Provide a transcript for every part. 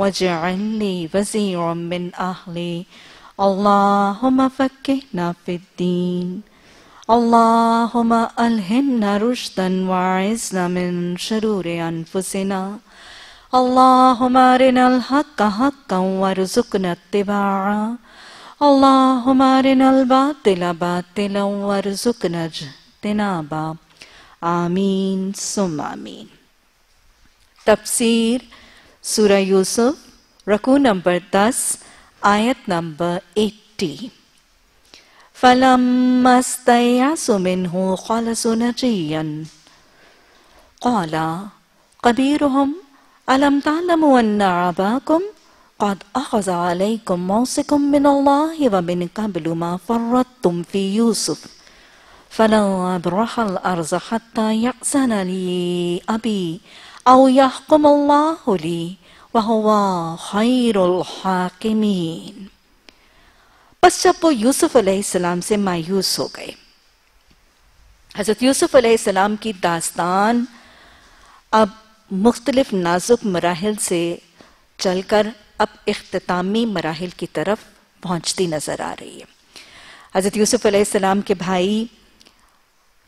واجعل لي وزيرا من أهلي اللهم فكهنا في الدين اللهم ألهمنا رشدا وعزنا من شرور أنفسنا اللهم أرنا الحق حقا وارزقنا اتباعه اللهم أرنا الباطل باطلا وارزقنا اجتنابا آمين ثم آمين تفسير سورة يوسف Rakoo نمبر 10, آيات نمبر 80. فلما استيأسوا منه خلصوا نجيا قال قبيرهم ألم تعلموا أن أباكم قد أخذ عليكم موسكم من الله ومن قبل ما فرطتم في يوسف فلن أبرح الأرض حتى يأسن لي أبي أو يحكم الله لي वहुआ खैरुल हाकिमीन पश्चात वो यूसुफ अलैहिस्सलाम से मायूस हो गए हजरत यूसुफ अलैहिस्सलाम की दास्तान अब मुख्तलिफ नाजुक मराहल से चलकर अब अख्तामी मराहल की तरफ पहुंचती नजर आ रही है हजरत यूसुफ अलैहिस्सलाम के भाई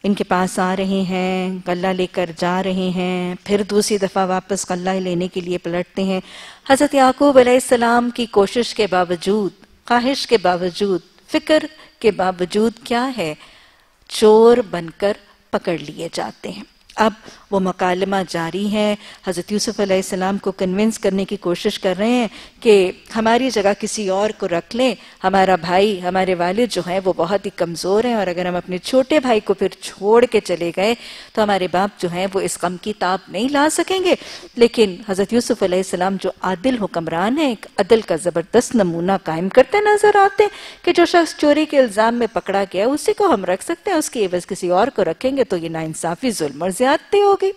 इनके पास आ रहे हैं गला लेकर जा रहे हैं फिर दूसरी दफ़ा वापस गला लेने के लिए पलटते हैं हज़रत याकूब अलैहिस्सलाम की कोशिश के बावजूद ख्वाहिश के बावजूद फिक्र के बावजूद क्या है चोर बनकर पकड़ लिए जाते हैं अब वो मकालमा जारी है हज़रत यूसुफ अलैहिस्सलाम को कन्विंस करने की कोशिश कर रहे हैं कि हमारी जगह किसी और को रख लें हमारा भाई हमारे वालिद जो हैं वो बहुत ही कमज़ोर हैं और अगर हम अपने छोटे भाई को फिर छोड़ के चले गए तो हमारे बाप जो हैं वो इस कम की ताप नहीं ला सकेंगे लेकिन हज़रत यूसुफ अलैहिस्सलाम जो आदिल हुक्मरान हैं एक अदल का ज़बरदस्त नमूना कायम करते नज़र आते हैं कि जो शख्स चोरी के इल्ज़ाम में पकड़ा गया उसी को हम रख सकते हैं उसकी एवज़ किसी और को रखेंगे तो ये नाानसाफ़ी जुल्म और ज्यादा नाचते होगे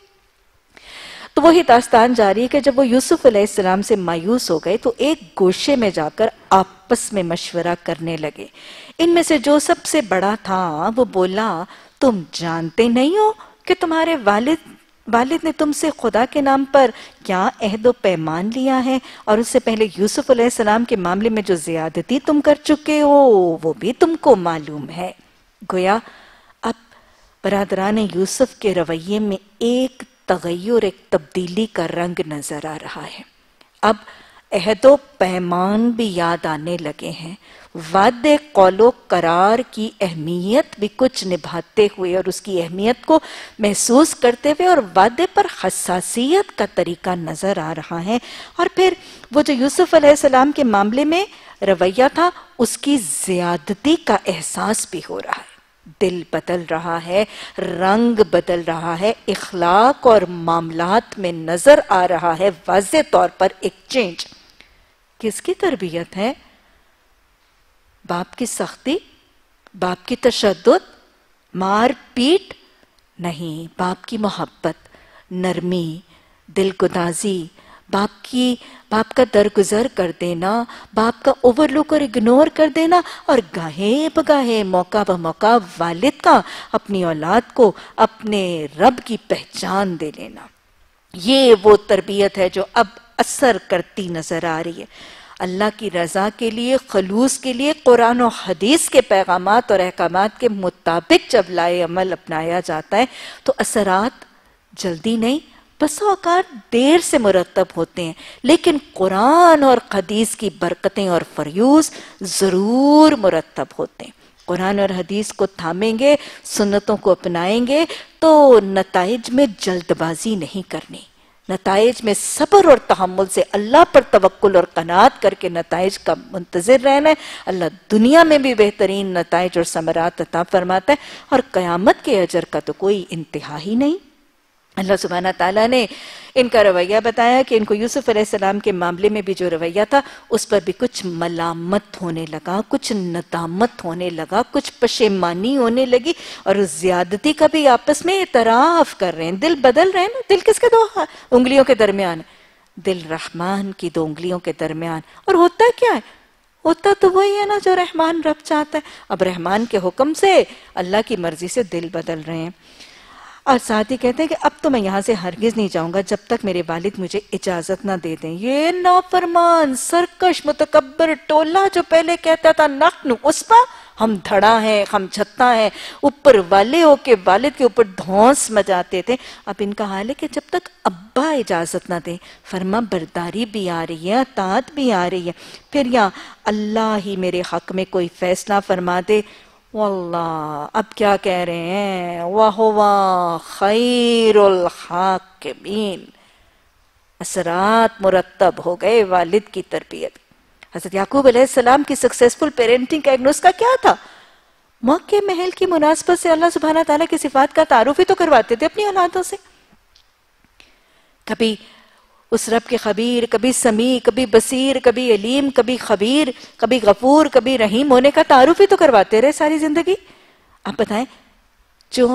तो वही दास्तान जारी है कि जब वो यूसुफ अलैहिस्सलाम से मायूस हो गए तो एक गोशे में जाकर आपस में मशवरा करने लगे इनमें से जो सबसे बड़ा था वो बोला तुम जानते नहीं हो कि तुम्हारे वालिद वालिद ने तुमसे खुदा के नाम पर क्या अहद पैमान लिया है और उससे पहले यूसुफ अलैहिस्सलाम के मामले में जो ज्यादती तुम कर चुके हो वो भी तुमको मालूम है गोया बरदरान यूसुफ के रवैये में एक तगैर एक तब्दीली का रंग नजर आ रहा है अब अहदो पैमान भी याद आने लगे हैं वाद कौलो करार की अहमियत भी कुछ निभाते हुए और उसकी अहमियत को महसूस करते हुए और वादे पर हसासीत का तरीका नजर आ रहा है और फिर वो जो यूसुफ अलैहिस्सलाम के मामले में रवैया था उसकी ज्यादती का एहसास भी हो रहा है दिल बदल रहा है रंग बदल रहा है इखलाक और मामलात में नजर आ रहा है वाज तौर पर एक चेंज किसकी तरबियत है बाप की सख्ती बाप की तशद मार पीट नहीं बाप की मोहब्बत नरमी गुदाजी बाप की बाप का दरगुजर कर देना बाप का ओवरलुक और इग्नोर कर देना और गाहे बगाहे मौका ब मौका वालिद का अपनी औलाद को अपने रब की पहचान दे लेना ये वो तरबियत है जो अब असर करती नजर आ रही है अल्लाह की रज़ा के लिए खलूस के लिए कुरान और हदीस के पैगाम और अहकाम के मुताबिक जब लाए अमल अपनाया जाता है तो असरात जल्दी नहीं बस औकात देर से मुरतब होते हैं लेकिन कुरान और हदीस की बरकतें और फरयूज ज़रूर मुरतब होते हैं कुरान और हदीस को थामेंगे सुन्नतों को अपनाएंगे तो नतज में जल्दबाजी नहीं करनी नतज में सब्र और तहमुल से अल्लाह पर तवक्ल और कनात करके नतज का मुंतजर रहना है अल्लाह दुनिया में भी बेहतरीन नतज और समरात अता फरमाता है और क़्यामत के अजर का तो कोई इंतहा ही नहीं अल्लाह सुबहाना तला ने इनका रवैया बताया कि इनको यूसुफ अलैहिस्सलाम के मामले में भी जो रवैया था उस पर भी कुछ मलामत होने लगा कुछ नदामत होने लगा कुछ पशेमानी होने लगी और उस ज्यादती का भी आपस में इतराफ कर रहे हैं दिल बदल रहे हैं ना दिल किसके दो उंगलियों के दरमियान दिल रहमान की दो उंगलियों के दरमियान और होता क्या है होता तो वही है ना जो रहमान रब चाहता है अब रहमान के हुक्म से अल्लाह की मर्जी से दिल बदल रहे हैं और साथ ही कहते हैं कि अब तो मैं यहाँ से हरगिज नहीं जाऊंगा जब तक मेरे वालिद मुझे इजाजत ना दे दें ये नाफरमान सरकश मुतकबर टोला जो पहले कहता था उस उसपा हम धड़ा हैं हम छत्ता हैं ऊपर वाले हो के वालिद के ऊपर धौस मचाते थे अब इनका हाल है कि जब तक अब्बा इजाजत ना दे फरमा बर्दारी भी आ रही है तात भी आ रही है फिर यहाँ अल्लाह ही मेरे हक में कोई फैसला फरमा दे वल्लाह अब क्या कह रहे हैं वाहवा खैर हाकिमीन असरात मुरतब हो गए वालिद की तरबियत हजरत याकूब अलैहिस्सलाम की सक्सेसफुल पेरेंटिंग का एक नुस्खा क्या था मक्के महल की मुनासबत से अल्लाह सुबहाना तला की सिफात का तारुफ ही तो करवाते थे अपनी औलादों से कभी उस रब के खबीर कभी समी कभी बसीर कभी अलीम कभी खबीर कभी गफूर कभी रहीम होने का तारुफ ही तो करवाते रहे सारी जिंदगी आप बताएं जो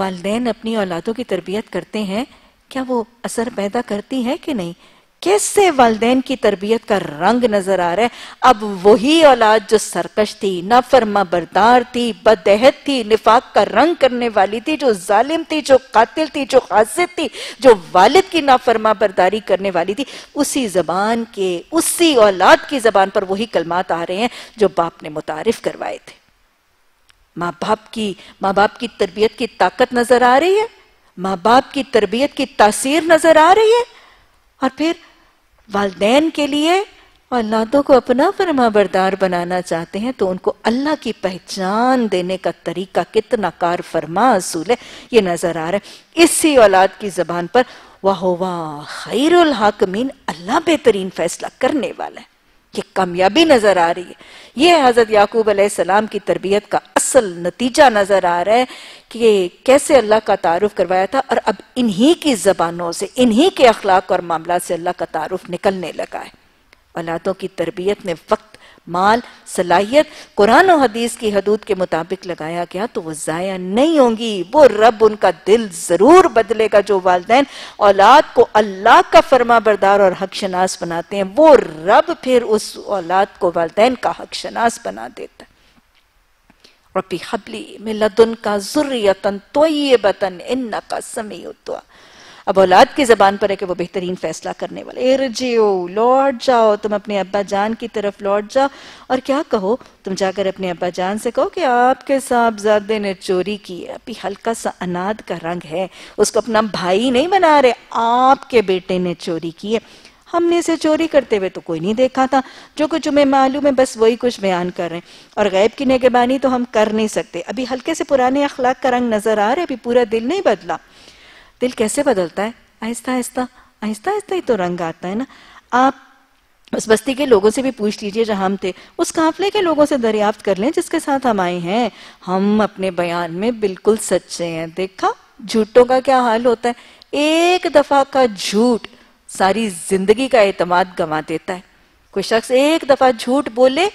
वालदेन अपनी औलादों की तरबियत करते हैं क्या वो असर पैदा करती है कि नहीं कैसे वालदेन की तरबियत का रंग नजर आ रहा है अब वही औलाद जो सरकश थी नाफरमा बरदार थी बदहद थी निफाक का रंग करने वाली थी जो जालिम थी जो कातिल थी जो खासियत थी जो वालिद की नाफरमा बरदारी करने वाली थी उसी जबान के उसी औलाद की जबान पर वही कलमात आ रहे हैं जो बाप ने मुतारफ करवाए थे माँ बाप की माँ बाप की तरबियत की ताकत नजर आ रही है माँ बाप की तरबियत की तासीर नजर आ रही है और फिर वालदेन के लिए और औलादों को अपना फरमाबरदार बनाना चाहते हैं तो उनको अल्लाह की पहचान देने का तरीका कितना कार फरमा असूल है ये नजर आ रहा है इसी औलाद की जबान पर वाह वाह खैरुल हाकमीन अल्लाह बेहतरीन फैसला करने वाला है ये कामयाबी नजर आ रही है ये हजरत याकूब अलैहिस्सलाम की तरबियत का असल नतीजा नजर आ रहा है कि कैसे अल्लाह का तारुफ करवाया था और अब इन्हीं की जबानों से इन्हीं के अखलाक और मामला से अल्लाह का तारुफ निकलने लगा है औलादों की तरबियत में वक्त माल सलाहियत कुरान और हदीस की हदूद के मुताबिक लगाया गया तो वो ज़ाया नहीं होंगी वो रब उनका दिल ज़रूर बदलेगा जो वालदेन औलाद को अल्लाह का फर्मा बरदार और हक शनास बनाते हैं वो रब फिर उस औलाद को वालदेन का हक शनास बना देता है रबी हबली में लदन का जुर्रियतन तोयबतन इन का समी उतवा अब औलाद की जबान पर है कि वो बेहतरीन फैसला करने वाले एरजियो लौट जाओ तुम अपने अब्बा जान की तरफ लौट जाओ और क्या कहो तुम जाकर अपने अब्बा जान से कहो कि आपके साहबजादे ने चोरी की है अभी हल्का सा अनाद का रंग है उसको अपना भाई नहीं बना रहे आपके बेटे ने चोरी की है हमने इसे चोरी करते हुए तो कोई नहीं देखा था जो कुछ हमें मालूम है बस वही कुछ बयान कर रहे हैं और गैब की निगरबानी तो हम कर नहीं सकते अभी हल्के से पुराने अखलाक का रंग नजर आ रहा है अभी पूरा दिल नहीं बदला दिल कैसे बदलता है आहिस्ता आहिस्ता आहिस्ता आहिस्ता ही तो रंग आता है ना आप उस बस्ती के लोगों से भी पूछ लीजिए जहां हम थे उस काफले के लोगों से दरियाफ्त कर लें जिसके साथ हम आए हैं हम अपने बयान में बिल्कुल सच्चे हैं देखा झूठों का क्या हाल होता है एक दफा का झूठ सारी जिंदगी का एतमाद गंवा देता है कोई शख्स एक दफा झूठ बोले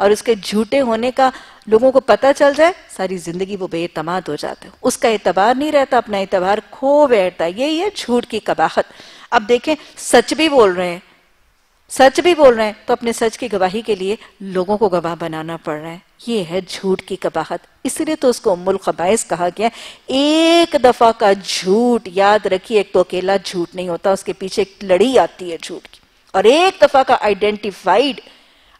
और उसके झूठे होने का लोगों को पता चल जाए सारी जिंदगी वो बेतमाद हो जाते हैं उसका एतबार नहीं रहता अपना एतबार खो बैठता यही है झूठ की कबाहत अब देखें सच भी बोल रहे हैं सच भी बोल रहे हैं तो अपने सच की गवाही के लिए लोगों को गवाह बनाना पड़ रहा है ये है झूठ की कबाहत इसलिए तो उसको उम्मुल खबाइस कहा गया एक दफा का झूठ याद रखिए एक तो अकेला झूठ नहीं होता उसके पीछे एक लड़ी आती है झूठ की और एक दफा का आइडेंटिफाइड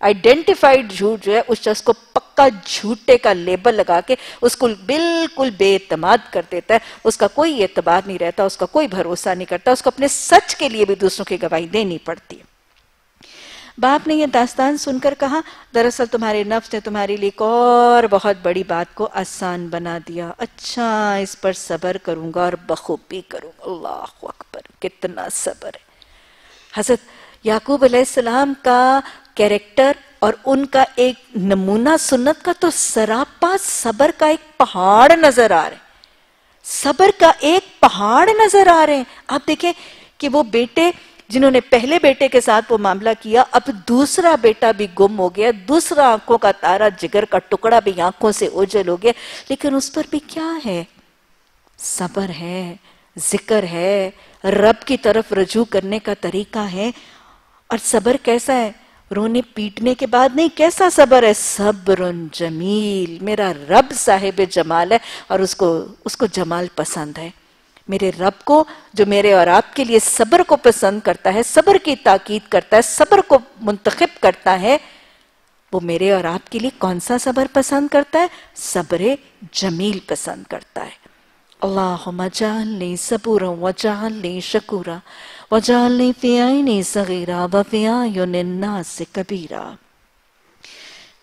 आइडेंटिफाइड झूठ जो है उस शख्स को पक्का झूठे का लेबल लगा के उसको बिल्कुल बेतमाद कर देता है उसका कोई एतबार नहीं रहता उसका कोई भरोसा नहीं करता उसको अपने सच के लिए भी दूसरों की गवाही देनी पड़ती है बाप ने यह दास्तान सुनकर कहा दरअसल तुम्हारे नफ्स ने तुम्हारे लिए एक और बहुत बड़ी बात को आसान बना दिया अच्छा इस पर सबर करूंगा और बखूबी करूंगा अल्लाह अकबर कितना सबर है हजरत याकूब अलैहिस्सलाम का कैरेक्टर और उनका एक नमूना सुन्नत का तो सरापा सबर का एक पहाड़ नजर आ रहा है सबर का एक पहाड़ नजर आ रहे हैं आप देखें कि वो बेटे जिन्होंने पहले बेटे के साथ वो मामला किया अब दूसरा बेटा भी गुम हो गया दूसरा आंखों का तारा जिगर का टुकड़ा भी आंखों से ओझल हो गया लेकिन उस पर भी क्या है सबर है जिक्र है रब की तरफ रजू करने का तरीका है और सबर कैसा है रोने पीटने के बाद नहीं कैसा सबर है सब्र जमील मेरा रब साहेब जमाल है और उसको उसको जमाल पसंद है मेरे रब को जो मेरे और आपके लिए सब्र को पसंद करता है सब्र की ताकीद करता है सब्र को मुंतखब करता है वो मेरे और आपके लिए कौन सा सबर पसंद करता है सबर जमील पसंद करता है अल्लाह मजाल सबूर वजाल शकूरा वजालनी फ़ियानी सगीरा बफ़िया से कबीरा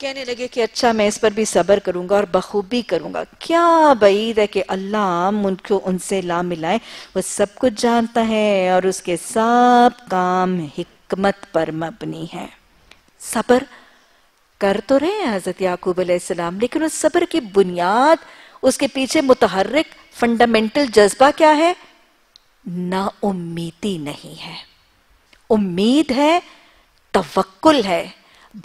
कहने लगे कि अच्छा मैं इस पर भी सबर करूंगा और बखूबी करूंगा क्या बईद है कि अल्लाह उनको उनसे ला मिलाए वो सब कुछ जानता है और उसके सब काम हिकमत पर मबनी है सबर कर तो रहे हैं हजरत याकूब अलैहिस्सलाम लेकिन उस सबर की बुनियाद उसके पीछे मुतहरक फंडामेंटल जज्बा क्या है ना उम्मीदी नहीं है उम्मीद है तवक्ल है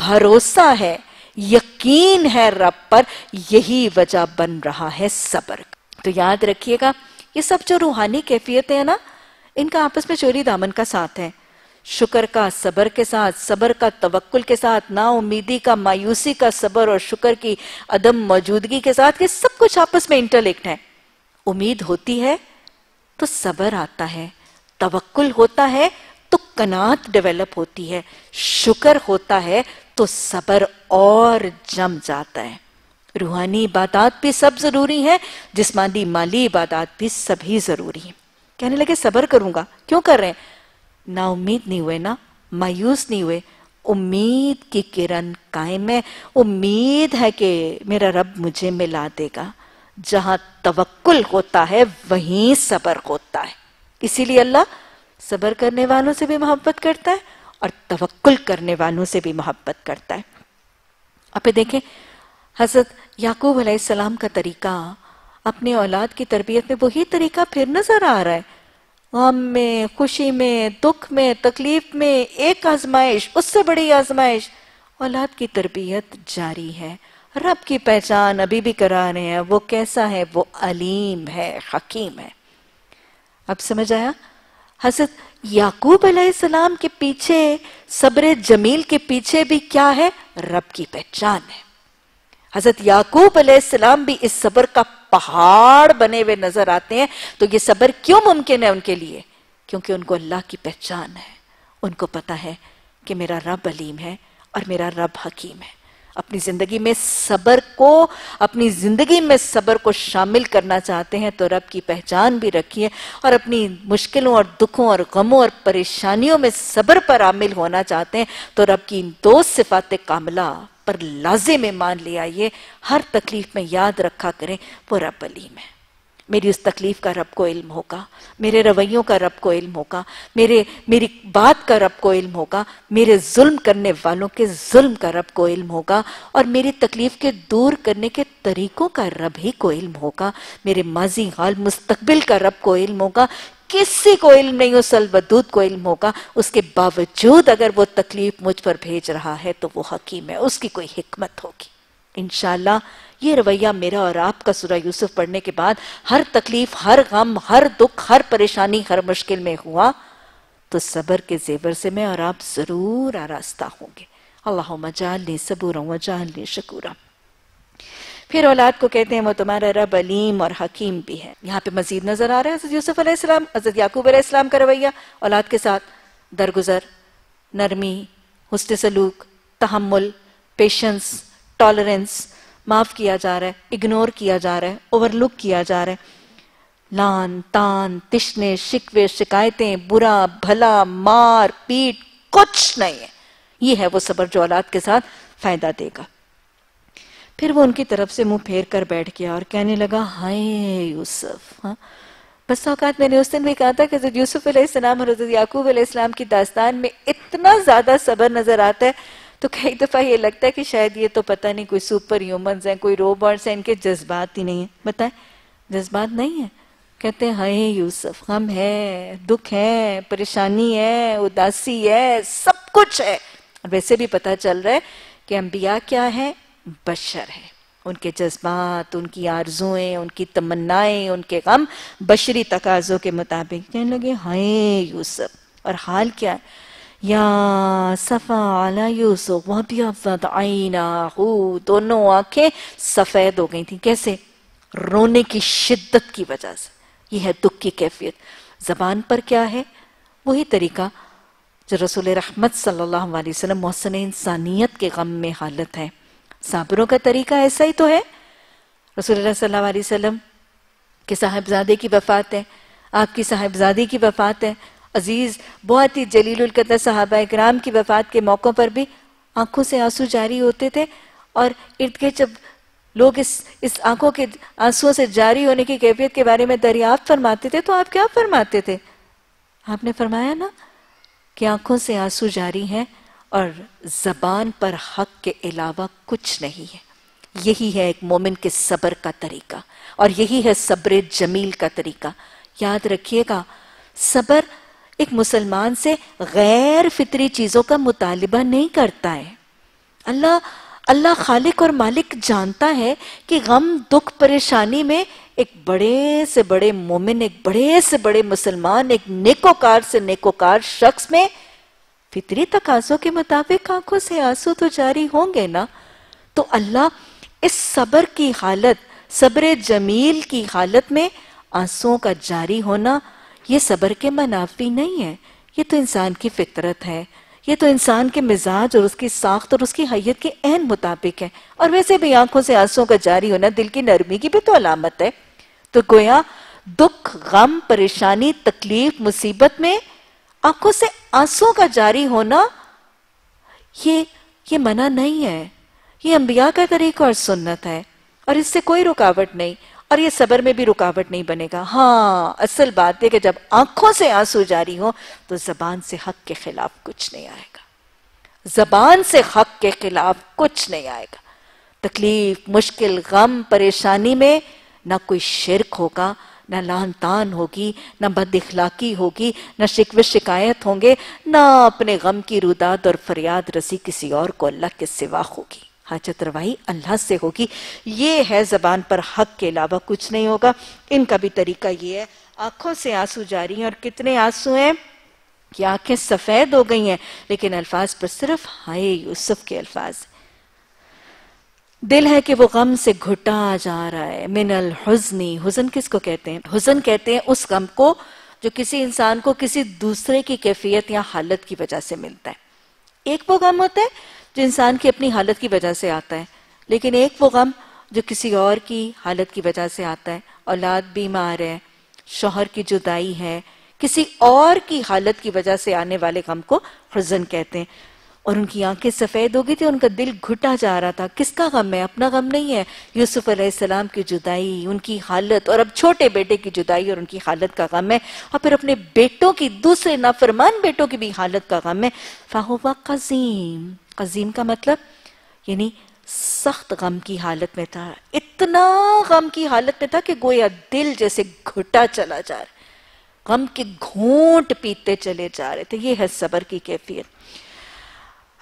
भरोसा है यकीन है रब पर यही वजह बन रहा है सबर तो याद रखिएगा ये सब जो रूहानी कैफियतें हैं ना इनका आपस में चोरी दामन का साथ है शुक्र का सबर के साथ सबर का तवक्ल के साथ ना उम्मीदी का मायूसी का सबर और शुक्र की अदम मौजूदगी के साथ ये सब कुछ आपस में इंटरलिक्ट है उम्मीद होती है तो सबर आता है तवक्ल होता है तो कनात डेवलप होती है शुक्र होता है तो सबर और जम जाता है रूहानी इबादत भी सब जरूरी है जिसमानी माली इबादत भी सभी जरूरी है कहने लगे सबर करूंगा क्यों कर रहे हैं ना उम्मीद नहीं हुए ना मायूस नहीं हुए उम्मीद की किरण कायम है उम्मीद है कि मेरा रब मुझे मिला देगा जहां तवक्ल होता है वहीं सबर होता है इसीलिए अल्लाह सबर करने वालों से भी मोहब्बत करता है और तवक्ल करने वालों से भी मोहब्बत करता है अब देखें हजरत याकूब अलैहिस्सलाम का तरीका अपने औलाद की तरबियत में वही तरीका फिर नजर आ रहा है गम में खुशी में दुख में तकलीफ में एक आजमाइश उससे बड़ी आजमाइश औलाद की तरबियत जारी है रब की पहचान अभी भी करा रहे हैं वो कैसा है वो अलीम है हकीम है अब समझ आया हजरत याकूब सलाम के पीछे सब्र जमील के पीछे भी क्या है रब की पहचान है हजरत याकूब सलाम भी इस सब्र का पहाड़ बने हुए नजर आते हैं तो ये सब्र क्यों मुमकिन है उनके लिए क्योंकि उनको अल्लाह की पहचान है उनको पता है कि मेरा रब अलीम है और मेरा रब हकीम है अपनी जिंदगी में सबर को अपनी जिंदगी में सबर को शामिल करना चाहते हैं तो रब की पहचान भी रखिए और अपनी मुश्किलों और दुखों और गमों और परेशानियों में सबर पर आमिल होना चाहते हैं तो रब की इन दो सिफात कामला पर लाजे में मान ले आइए हर तकलीफ में याद रखा करें वो रब अलीम है मेरी उस तकलीफ का रब को इल्म होगा मेरे रवैयों का रब को इल्म होगा मेरे मेरी बात का रब को इल्म होगा मेरे जुल्म करने वालों के जुल्म का रब को इल्म होगा और मेरी तकलीफ के दूर करने के तरीकों का रब ही को इल्म होगा मेरे माजी हाल मुस्तबिल का रब को इल्म होगा किसी को इल्म नहीं उस अलबदूद को इल्म होगा उसके बावजूद अगर वो तकलीफ मुझ पर भेज रहा है तो वो हकीम है उसकी कोई हिकमत होगी इनशाला ये रवैया मेरा और आपका सूरा यूसुफ पढ़ने के बाद हर तकलीफ हर गम हर दुख हर परेशानी हर मुश्किल में हुआ तो सबर के जेवर से मैं और आप जरूर आरास्ता होंगे अल्लाह मजाल सबूर वजाल शकूरा फिर औलाद को कहते हैं वो तुम्हारा रब अलीम और हकीम भी है यहाँ पे मजीद नजर आ रहा है हजरत यूसुफ अलैहिस्सलाम हजरत याकूब अलैहिस्सलाम का रवैया औलाद के साथ दरगुजर नरमी हसन सलूक तहमुल पेशेंस टॉलरेंस माफ किया जा रहा है इग्नोर किया जा रहा है ओवरलुक किया जा रहा है लान तान तिश्ने शिकवे शिकायतें बुरा भला मार पीट कुछ नहीं है ये है वो सबर जो औलाद के साथ फायदा देगा फिर वो उनकी तरफ से मुंह फेर कर बैठ गया और कहने लगा हाय यूसुफ हाँ बस औकात मैंने उस दिन भी कहा था कि हजरत यूसुफ अलैहिस्सलाम हजरत याकूब अलैहिस्सलाम की दास्तान में इतना ज्यादा सबर नजर आता है तो कई दफ़ा ये लगता है कि शायद ये तो पता नहीं कोई सुपर ह्यूम हैं कोई रोबोट्स हैं इनके जज्बात ही नहीं है बताए जज्बात नहीं है कहते हैं हाय यूसुफ गम है दुख है परेशानी है उदासी है सब कुछ है और वैसे भी पता चल रहा है कि अम्बिया क्या है बशर है उनके जज्बात उनकी आरजुएं उनकी तमन्नाएं उनके गम बशरी तकाजों के मुताबिक कहने लगे हाय यूसुफ और हाल क्या है या सफ़ा आला यूसुफ वबियत आईना हो दोनों आंखें सफ़ेद हो गई थी कैसे रोने की शिद्दत की वजह से यह है दुख की कैफियत ज़बान पर क्या है वही तरीका जो रसूल रहमत सल्लल्लाहु अलैहि वसल्लम इंसानियत के गम में हालत है साबरों का तरीका ऐसा ही तो है रसूल सल्लल्लाहु अलैहि वसल्लम के साहेबजादे की वफ़ात है आपकी साहेबजादी की वफ़ात है अजीज़ बहुत ही उलकदर साहबा इक्राम की वफात के मौक़ों पर भी आंखों से आंसू जारी होते थे और इर्द गिर्द जब लोग इस इस आंखों के आंसुओं से जारी होने की कैफियत के बारे में दरियाफ्त फरमाते थे तो आप क्या फरमाते थे आपने फरमाया ना कि आंखों से आंसू जारी हैं और जबान पर हक के अलावा कुछ नहीं है यही है एक मोमिन के सब्र का तरीका और यही है सब्र जमील का तरीका याद रखिएगा सब्र एक मुसलमान से गैर फितरी चीज़ों का मुतालबा नहीं करता है अल्लाह अल्लाह खालिक और मालिक जानता है कि गम दुख परेशानी में एक बड़े से बड़े मोमिन एक बड़े से बड़े मुसलमान एक नेकोकार से नेकोकार शख्स में फितरी तकाजों के मुताबिक आंखों से आंसू तो जारी होंगे ना तो अल्लाह इस सब्र की हालत सब्र जमील की हालत में आंसुओं का जारी होना ये सबर के मनाफी नहीं है ये तो इंसान की फितरत है ये तो इंसान के मिजाज और उसकी साख्त और उसकी हैत के अहम मुताबिक है और वैसे भी आंखों से आंसुओं का जारी होना दिल की नरमी की भी तो अलामत है तो गोया दुख गम परेशानी तकलीफ मुसीबत में आंखों से आंसुओं का जारी होना ये ये मना नहीं है ये अंबिया का तरीका और सुन्नत है और इससे कोई रुकावट नहीं और ये सबर में भी रुकावट नहीं बनेगा हाँ असल बात है कि जब आंखों से आंसू जारी हो तो जबान से हक के खिलाफ कुछ नहीं आएगा जबान से हक के खिलाफ कुछ नहीं आएगा तकलीफ मुश्किल गम परेशानी में ना कोई शिरक होगा ना लान तान होगी ना बद इखलाकी होगी ना शिकव शिकायत होंगे ना अपने गम की रुदात और फरियाद रसी किसी और को अल्लाह के सिवा होगी हाजतरवाही अल्लाह से होगी ये है जबान पर हक के अलावा कुछ नहीं होगा इनका भी तरीका ये है आंखों से आंसू जारी हैं और कितने आंसू हैं कि आंखें सफेद हो गई हैं लेकिन अल्फाज पर सिर्फ हाय यूसुफ के अल्फाज दिल है कि वो गम से घुटा जा रहा है मिनल हुजनी हुजन किसको कहते हैं हुजन कहते हैं उस गम को जो किसी इंसान को किसी दूसरे की कैफियत या हालत की वजह से मिलता है एक वो गम होता है जो इंसान की अपनी हालत की वजह से आता है लेकिन एक वो गम जो किसी और की हालत की वजह से आता है औलाद बीमार है शोहर की जुदाई है किसी और की हालत की वजह से आने वाले गम को हजन कहते हैं और उनकी आंखें सफेद हो गई थी उनका दिल घुटा जा रहा था किसका गम है अपना गम नहीं है यूसुफ अलैहिस्सलाम की जुदाई उनकी हालत और अब छोटे बेटे की जुदाई और उनकी हालत का गम है और फिर अपने बेटों की दूसरे नाफरमान बेटों की भी हालत का गम है फाहुबा कजीम अजीम का मतलब यानी सख्त गम की हालत में था इतना गम की हालत में था कि गोया दिल जैसे घुटा चला जा रहा गम के घूट पीते चले जा रहे थे ये है सबर की कैफियत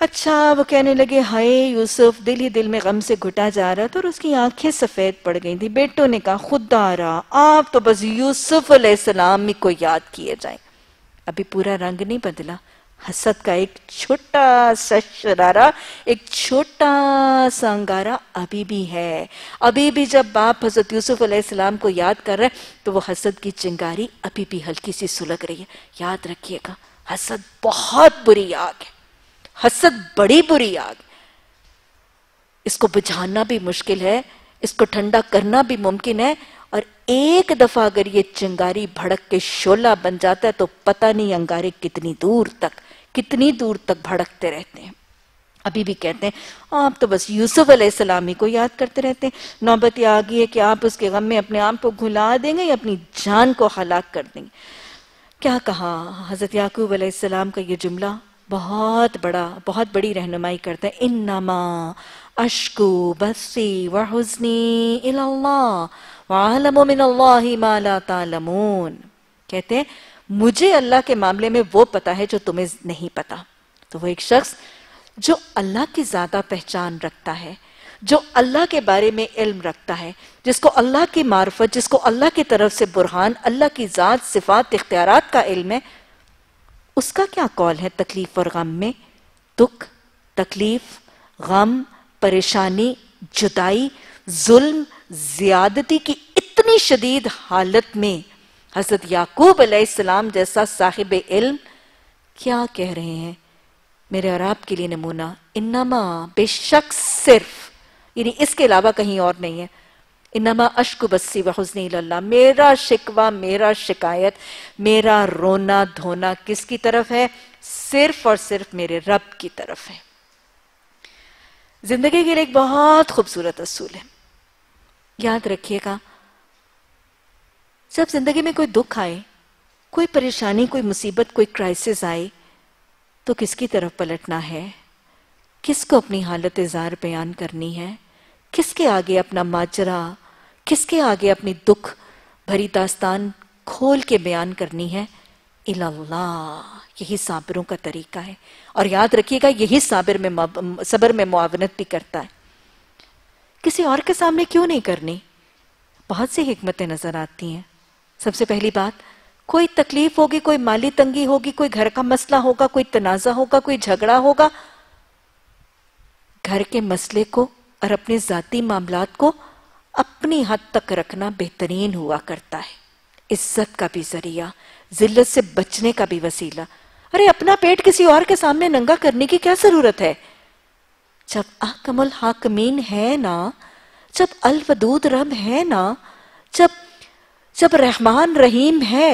अच्छा वो कहने लगे हाय यूसुफ दिल ही दिल में गम से घुटा जा रहा था और उसकी आंखें सफ़ेद पड़ गई थी बेटों ने कहा खुदारा आप तो बस यूसुफ अलैहिस्सलाम को याद किए जाए अभी पूरा रंग नहीं बदला हसद का एक छोटा सा शरारा एक छोटा सा अंगारा अभी भी है अभी भी जब बाप हजरत यूसुफ अलैहिस्सलाम को याद कर रहे हैं तो वो हसद की चिंगारी अभी भी हल्की सी सुलग रही है याद रखिएगा हसद बहुत बुरी आग है हसद बड़ी बुरी आग इसको बुझाना भी मुश्किल है इसको ठंडा करना भी मुमकिन है और एक दफा अगर ये चिंगारी भड़क के शोला बन जाता है तो पता नहीं अंगारे कितनी दूर तक कितनी दूर तक भड़कते रहते हैं अभी भी कहते हैं आप तो बस यूसुफ अलैहिस्सलामी को याद करते रहते हैं नौबत यह आ गई है कि आप उसके गम में अपने आप को घुला देंगे या अपनी जान को हलाक कर देंगे क्या कहा हज़रत याकूब अलैहिस्सलाम का ये जुमला बहुत बड़ा बहुत बड़ी रहनुमाई करता है इन नमा अशकू बसी वहनी इल्ला तालमून कहते हैं मुझे अल्लाह के मामले में वो पता है जो तुम्हें नहीं पता तो वो एक शख्स जो अल्लाह की ज्यादा पहचान रखता है जो अल्लाह के बारे में इल्म रखता है जिसको अल्लाह की मार्फत जिसको अल्लाह की तरफ से बुरहान अल्लाह की ज़ात सिफात इख्तियार का इल्म है उसका क्या कौल है तकलीफ और गम में दुख तकलीफ गम परेशानी जुदाई जुल्म ज्यादती की इतनी शदीद हालत में हजरत याकूब अलैहिस्सलाम जैसा साहिब इल्म क्या कह रहे हैं मेरे और आपके लिए नमूना इन्नमा बेशक सिर्फ यानी इसके अलावा कहीं और नहीं है इनमा अशक बस्सी वहसन अल्लाह मेरा शिकवा मेरा शिकायत मेरा रोना धोना किसकी तरफ है सिर्फ और सिर्फ मेरे रब की तरफ है जिंदगी के लिए एक बहुत खूबसूरत असूल है याद रखिएगा जब जिंदगी में कोई दुख आए कोई परेशानी कोई मुसीबत कोई क्राइसिस आए तो किसकी तरफ पलटना है किसको अपनी हालत इजहार बयान करनी है किसके आगे अपना माजरा किसके आगे अपनी दुख भरी दास्तान खोल के बयान करनी है इल्लाह यही साबरों का तरीका है और याद रखिएगा यही साबिर में सबर में मुआवनत भी करता है किसी और के सामने क्यों नहीं करनी बहुत सी हमतें नजर आती हैं सबसे पहली बात कोई तकलीफ होगी कोई माली तंगी होगी कोई घर का मसला होगा कोई तनाजा होगा कोई झगड़ा होगा घर के मसले को और अपने जाती मामला को अपनी हद तक रखना बेहतरीन हुआ करता है इज्जत का भी जरिया जिल्लत से बचने का भी वसीला अरे अपना पेट किसी और के सामने नंगा करने की क्या जरूरत है जब अकमल हाकमीन है ना जब अलवदूद रब है ना जब जब रहमान रहीम है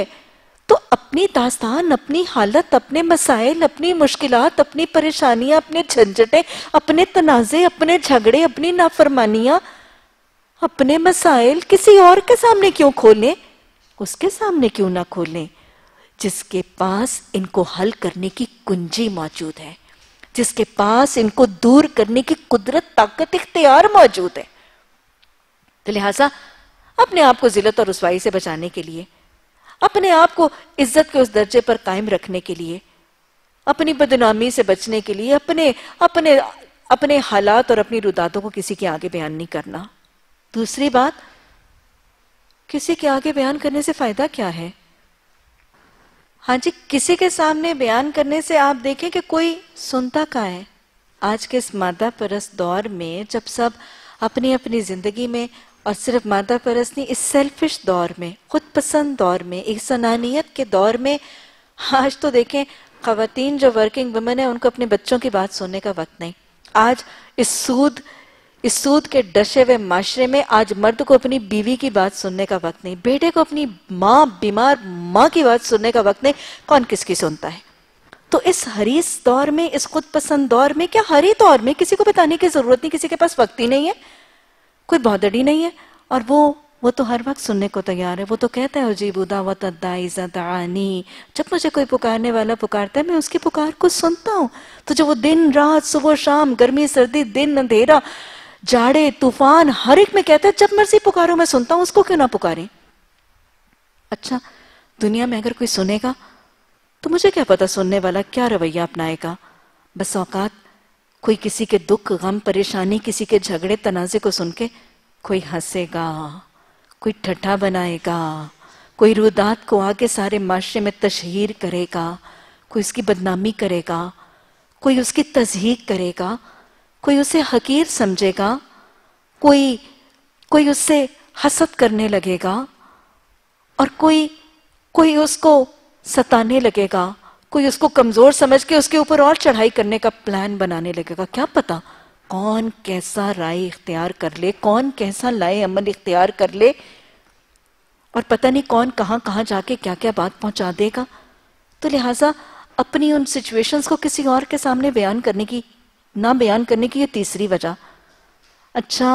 तो अपनी दास्तान अपनी हालत अपने मसाइल अपनी मुश्किलात अपनी परेशानियां अपने झंझटें अपने तनाज़े अपने झगड़े अपनी नाफरमानियां अपने मसाइल किसी और के सामने क्यों खोलें उसके सामने क्यों ना खोलें जिसके पास इनको हल करने की कुंजी मौजूद है जिसके पास इनको दूर करने की कुदरत ताकत इख्तियार मौजूद है तो लिहाजा अपने आप को जिलत और रसवाई से बचाने के लिए अपने आप को इज्जत के उस दर्जे पर कायम रखने के लिए अपनी बदनामी से बचने के लिए अपने अपने अपने हालात और अपनी रुदातों को किसी के आगे बयान नहीं करना दूसरी बात किसी के आगे बयान करने से फायदा क्या है हाँ जी किसी के सामने बयान करने से आप देखें कि कोई सुनता का है आज के इस मादा परस दौर में जब सब अपनी अपनी जिंदगी में और सिर्फ मादा परस्ती इस सेल्फिश दौर में खुद पसंद दौर में एक सनानियत के दौर में आज तो देखें खातन जो वर्किंग वुमेन है उनको अपने बच्चों की बात सुनने का वक्त नहीं आज इस सूद इस सूद के डशे हुए माशरे में आज मर्द को अपनी बीवी की बात सुनने का वक्त नहीं बेटे को अपनी माँ बीमार माँ की बात सुनने का वक्त नहीं कौन किसकी सुनता है तो इस हरीस दौर में इस खुद पसंद दौर में क्या हरी दौर में किसी को बताने की जरूरत नहीं किसी के पास वक्त ही नहीं है कोई बौद्धड़ी नहीं है और वो वो तो हर वक्त सुनने को तैयार है वो तो कहता है उजीबुदा व तदाइजानी जब मुझे कोई पुकारने वाला पुकारता है मैं उसकी पुकार को सुनता हूँ तो जब वो दिन रात सुबह शाम गर्मी सर्दी दिन अंधेरा जाड़े तूफान हर एक में कहता है जब मर्जी पुकारो मैं सुनता हूँ उसको क्यों ना पुकारे अच्छा दुनिया में अगर कोई सुनेगा तो मुझे क्या पता सुनने वाला क्या रवैया अपनाएगा बस औकात कोई किसी के दुख गम परेशानी किसी के झगड़े तनाजे को सुन के कोई हंसेगा कोई ठट्ठा बनाएगा कोई रुदात को आगे सारे माशरे में तशहर करेगा कोई उसकी बदनामी करेगा कोई उसकी तजहीक करेगा कोई उसे हकीर समझेगा कोई कोई उससे हसद करने लगेगा और कोई कोई उसको सताने लगेगा कोई उसको कमजोर समझ के उसके ऊपर और चढ़ाई करने का प्लान बनाने लगेगा क्या पता कौन कैसा राय इख्तियार कर ले कौन कैसा लाए अमल इख्तियार कर ले और पता नहीं कौन कहां कहां जाके क्या क्या बात पहुंचा देगा तो लिहाजा अपनी उन सिचुएशंस को किसी और के सामने बयान करने की ना बयान करने की ये तीसरी वजह अच्छा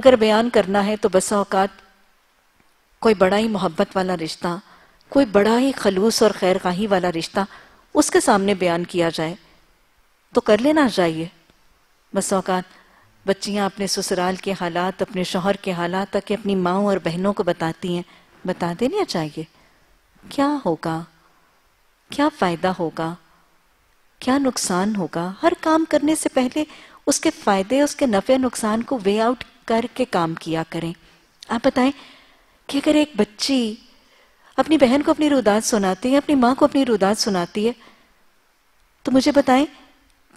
अगर बयान करना है तो बस औकात कोई बड़ा ही मोहब्बत वाला रिश्ता कोई बड़ा ही खलूस और खैर खाही वाला रिश्ता उसके सामने बयान किया जाए तो कर लेना चाहिए बस औकात बच्चियां अपने ससुराल के हालात अपने शोहर के हालात तक अपनी माओ और बहनों को बताती हैं बता देना चाहिए क्या होगा क्या फ़ायदा होगा क्या नुकसान होगा हर काम करने से पहले उसके फ़ायदे उसके नफ़े नुकसान को वे आउट करके काम किया करें आप बताएं कि अगर एक बच्ची अपनी बहन को अपनी रुदात सुनाती है अपनी माँ को अपनी रुदात सुनाती है तो मुझे बताएं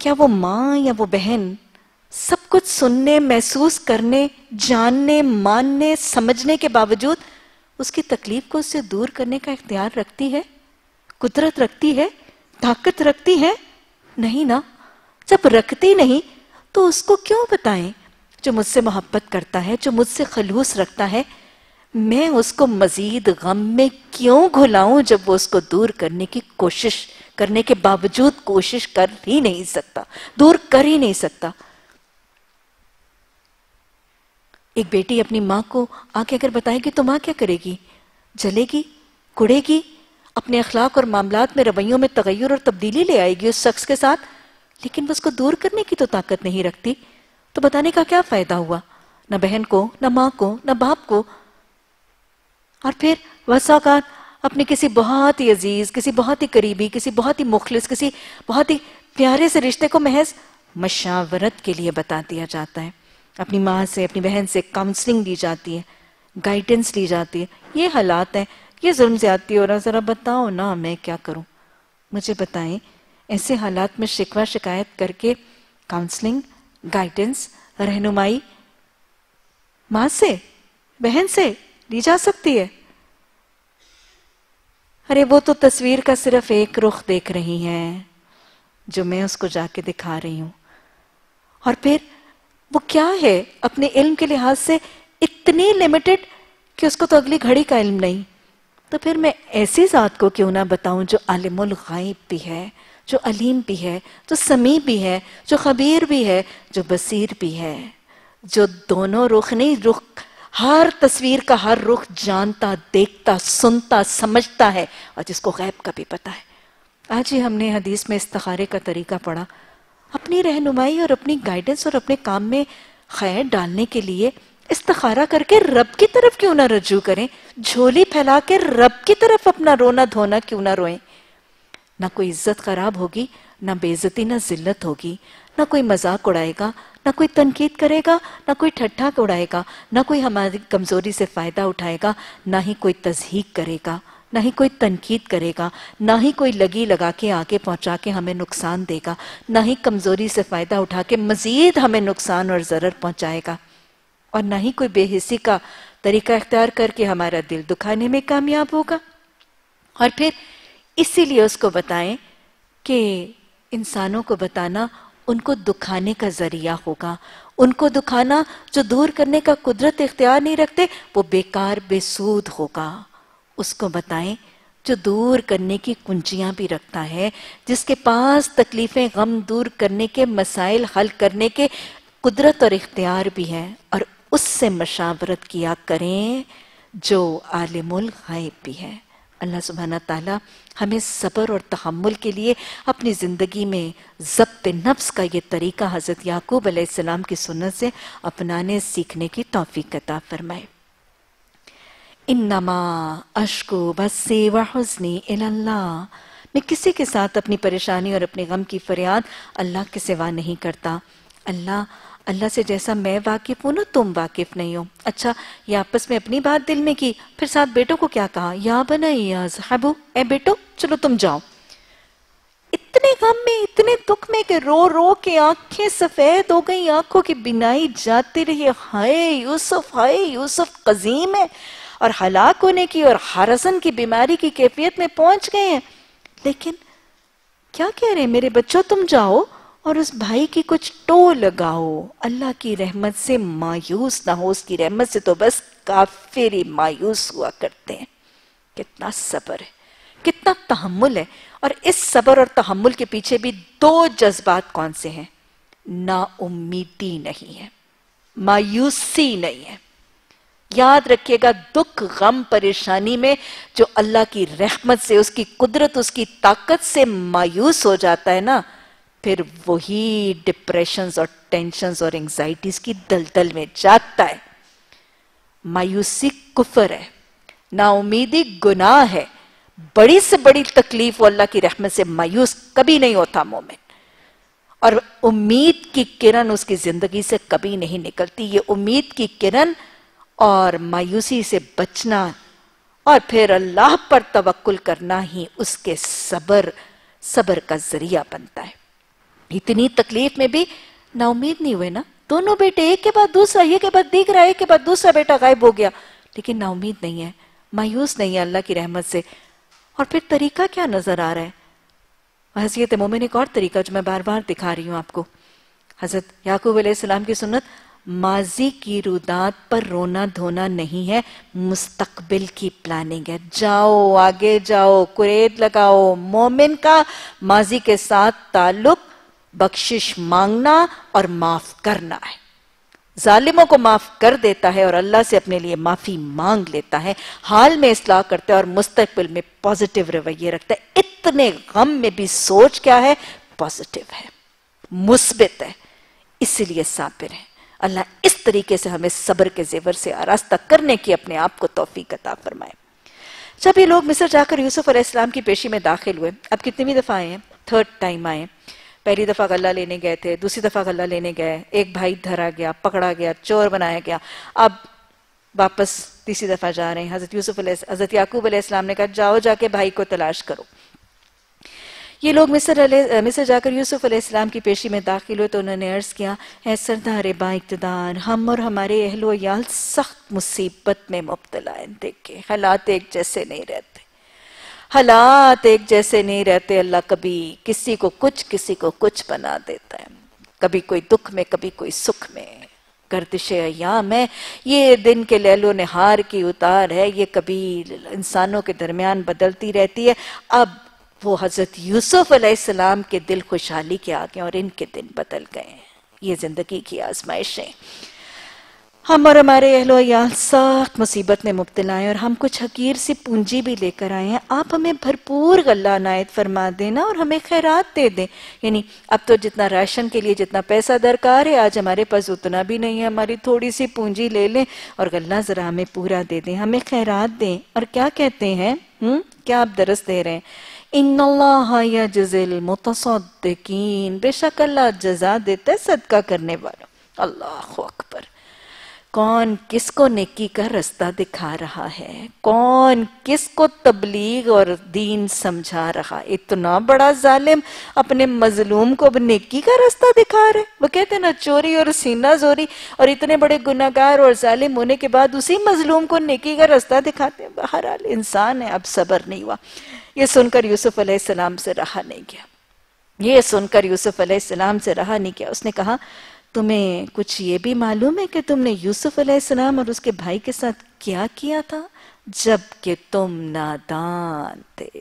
क्या वो माँ या वो बहन सब कुछ सुनने महसूस करने जानने मानने समझने के बावजूद उसकी तकलीफ को उससे दूर करने का इख्तियार रखती है कुदरत रखती है ताकत रखती है नहीं ना जब रखती नहीं तो उसको क्यों बताएं जो मुझसे मोहब्बत करता है जो मुझसे खलूस रखता है मैं उसको मजीद गम में क्यों घुलाऊं जब वो उसको दूर करने की कोशिश करने के बावजूद कोशिश कर ही नहीं सकता दूर कर ही नहीं सकता एक बेटी अपनी मां को आके अगर बताएगी तो मां क्या करेगी जलेगी कुड़ेगी अपने अखलाक और मामलात में रवैयों में तगैर और तब्दीली ले आएगी उस शख्स के साथ लेकिन वो उसको दूर करने की तो ताकत नहीं रखती तो बताने का क्या फ़ायदा हुआ ना बहन को ना माँ को ना बाप को और फिर वसाकार अपने किसी बहुत ही अजीज किसी बहुत ही करीबी किसी बहुत ही मुखलिस किसी बहुत ही प्यारे से रिश्ते को महज मशावरत के लिए बता दिया जाता है अपनी माँ से अपनी बहन से काउंसलिंग दी जाती है गाइडेंस ली जाती है ये हालात हैं ये जुर्म ज्यादा हो रहा ज़रा बताओ ना मैं क्या करूँ मुझे बताएं ऐसे हालात में शिकवा शिकायत करके काउंसलिंग गाइडेंस रहनुमाई माँ से बहन से ली जा सकती है अरे वो तो तस्वीर का सिर्फ एक रुख देख रही है जो मैं उसको जाके दिखा रही हूं और फिर वो क्या है अपने इल्म के लिहाज से इतनी लिमिटेड कि उसको तो अगली घड़ी का इल्म नहीं तो फिर मैं ऐसी जात को क्यों ना बताऊं जो आलिमुल गायब भी है जो अलीम भी है जो समी भी है जो खबीर भी है जो बसीर भी है जो दोनों रुख नहीं रुख हर तस्वीर का हर रुख जानता देखता सुनता समझता है और जिसको गैब का भी पता है आज ही हमने हदीस में इस्तारे का तरीका पढ़ा अपनी रहनुमाई और अपनी गाइडेंस और अपने काम में खैर डालने के लिए इस्तारा करके रब की तरफ क्यों ना रजू करें झोली फैला के रब की तरफ अपना रोना धोना क्यों ना रोएं ना कोई इज्जत खराब होगी ना बेइज्जती ना जिल्लत होगी ना कोई मजाक उड़ाएगा ना कोई तनकीद करेगा ना कोई ठट्ठा उड़ाएगा ना कोई हमारी कमजोरी से फायदा उठाएगा ना ही कोई तजहीक करेगा ना ही कोई तनकीद करेगा ना ही कोई लगी लगा के आगे पहुंचा के हमें नुकसान देगा ना ही कमजोरी से फायदा उठा के मजीद हमें नुकसान और जरर पहुंचाएगा और ना ही कोई बेहिसी का तरीका इख्तियार करके हमारा दिल दुखाने में कामयाब होगा और फिर इसीलिए उसको बताएं कि इंसानों को बताना उनको दुखाने का जरिया होगा उनको दुखाना जो दूर करने का कुदरत इख्तियार नहीं रखते वो बेकार बेसूद होगा उसको बताएं जो दूर करने की कुंजियां भी रखता है जिसके पास तकलीफें गम दूर करने के मसाइल हल करने के कुदरत और इख्तियार भी है और उससे मशावरत किया करें जो आलिमुल गायब भी है अल्लाह सुबहाना ताला हमें सब्र और तहमुल के लिए अपनी ज़िंदगी में ज़ब्त नफ्स का ये तरीका हज़रत याकूब अलैहिस्सलाम की सुनत से अपनाने सीखने की तोफ़ी कता फरमाए इन्नमा अशको बसे वहसनी इल्ला मैं किसी के साथ अपनी परेशानी और अपने गम की फरियाद अल्लाह के सिवा नहीं करता अल्लाह अल्लाह से जैसा मैं वाकिफ हूँ ना तुम वाकिफ नहीं हो अच्छा ये आपस में अपनी बात दिल में की फिर साथ बेटों को क्या कहा या बना या ए बेटो चलो तुम जाओ इतने गम में इतने दुख में कि रो रो के आंखें सफेद हो गई आंखों की बिनाई जाती रही हाय यूसुफ हाय यूसुफ कजीम है और हलाक होने की और हरसन की बीमारी की कैफियत में पहुंच गए हैं लेकिन क्या कह रहे हैं मेरे बच्चों तुम जाओ और उस भाई की कुछ टो लगाओ अल्लाह की रहमत से मायूस ना हो उसकी रहमत से तो बस काफिर ही मायूस हुआ करते हैं कितना सबर है कितना तहमुल है और इस सबर और तहमुल के पीछे भी दो जज्बात कौन से हैं ना उम्मीदी नहीं है मायूसी नहीं है याद रखिएगा दुख गम परेशानी में जो अल्लाह की रहमत से उसकी कुदरत उसकी ताकत से मायूस हो जाता है ना फिर वही डिप्रेशंस और टेंशंस और एंग्जाइटीज की दलदल में जाता है मायूसी कुफर है नाउमीदी गुनाह है बड़ी से बड़ी तकलीफ अल्लाह की रहमत से मायूस कभी नहीं होता मोमिन और उम्मीद की किरण उसकी जिंदगी से कभी नहीं निकलती ये उम्मीद की किरण और मायूसी से बचना और फिर अल्लाह पर तवक्कुल करना ही उसके सबर सबर का जरिया बनता है इतनी तकलीफ में भी ना उम्मीद नहीं हुए ना दोनों बेटे एक के बाद दूसरा एक के बाद दिख रहा है एक के बाद दूसरा बेटा गायब हो गया लेकिन ना उम्मीद नहीं है मायूस नहीं है अल्लाह की रहमत से और फिर तरीका क्या नजर आ रहा है हजरत मोमिन एक और तरीका जो मैं बार बार दिखा रही हूँ आपको हजरत याकूब अलैहिस्सलाम की सुन्नत माजी की रुदात पर रोना धोना नहीं है मुस्तकबिल की प्लानिंग है जाओ आगे जाओ कुरेद लगाओ मोमिन का माजी के साथ ताल्लुक बख्शिश मांगना और माफ करना है जालिमों को माफ कर देता है और अल्लाह से अपने लिए माफी मांग लेता है हाल में इसलाह करता है और मुस्तकबिल में पॉजिटिव रवैये रखता है इतने गम में भी सोच क्या है पॉजिटिव है मुस्बित है इसलिए साबिर है अल्लाह इस तरीके से हमें सब्र के जेवर से आरास्ता करने की अपने आप को तोफीक अता फरमाए जब ये लोग मिस्र जाकर यूसुफ अलैहिस्सलाम की पेशी में दाखिल हुए अब कितनी दफा आए हैं थर्ड टाइम आए पहली दफा गला लेने गए थे दूसरी दफा गला लेने गए एक भाई धरा गया पकड़ा गया चोर बनाया गया अब वापस तीसरी दफा जा रहे हैं हजरत यूसुफ हजरत याकूब अलैहिस्सलाम ने कहा जाओ जाके भाई को तलाश करो ये लोग मिस्र मिस्र जाकर यूसुफ अलैहिस्सलाम की पेशी में दाखिल हुए तो उन्होंने अर्ज किया है सरदार बा हम और हमारे अहलो याल सख्त मुसीबत में मुबतला है देख के हालात एक जैसे नहीं रहते हालात एक जैसे नहीं रहते अल्लाह कभी किसी को कुछ किसी को कुछ बना देता है कभी कोई दुख में कभी कोई सुख में गर्दिश अयाम है ये दिन के लहलो नहार की उतार है ये कभी इंसानों के दरमियान बदलती रहती है अब वो हज़रत यूसुफ अलैहिस्सलाम के दिल खुशहाली के आगे और इनके दिन बदल गए ये ज़िंदगी की आजमाइशें हम और हमारे अहलोयाल सख्त मुसीबत में मुबतला हैं और हम कुछ हकीर सी पूंजी भी लेकर आए हैं आप हमें भरपूर गल्ला नायत फरमा देना और हमें खैरात दे दें यानी अब तो जितना राशन के लिए जितना पैसा दरकार है आज हमारे पास उतना भी नहीं है हमारी थोड़ी सी पूंजी ले लें और गल्ला ज़रा हमें पूरा दे दें हमें खैरात दें और क्या कहते हैं हुँ? क्या आप दरस दे रहे हैं इन जजिल मुतसदीन बेशक अल्लाह जजा देते सदका करने वालों अल्लाह अकबर कौन किसको नेकी का रास्ता दिखा रहा है कौन किसको तबलीग और दीन समझा रहा इतना बड़ा जालिम अपने मजलूम को अब नेकी का रास्ता दिखा रहे वो कहते हैं ना चोरी और सीना जोरी और इतने बड़े गुनागार और जालिम होने के बाद उसी मजलूम को नेकी का रास्ता दिखाते हैं बहरहाल इंसान है अब सबर नहीं हुआ ये सुनकर यूसुफ अलैहिस्सलाम से रहा नहीं गया ये सुनकर यूसुफ अलैहिस्सलाम से रहा नहीं गया उसने कहा तुम्हें कुछ ये भी मालूम है कि तुमने यूसुफ अलैहिस्सलाम और उसके भाई के साथ क्या किया था जबकि तुम नादान थे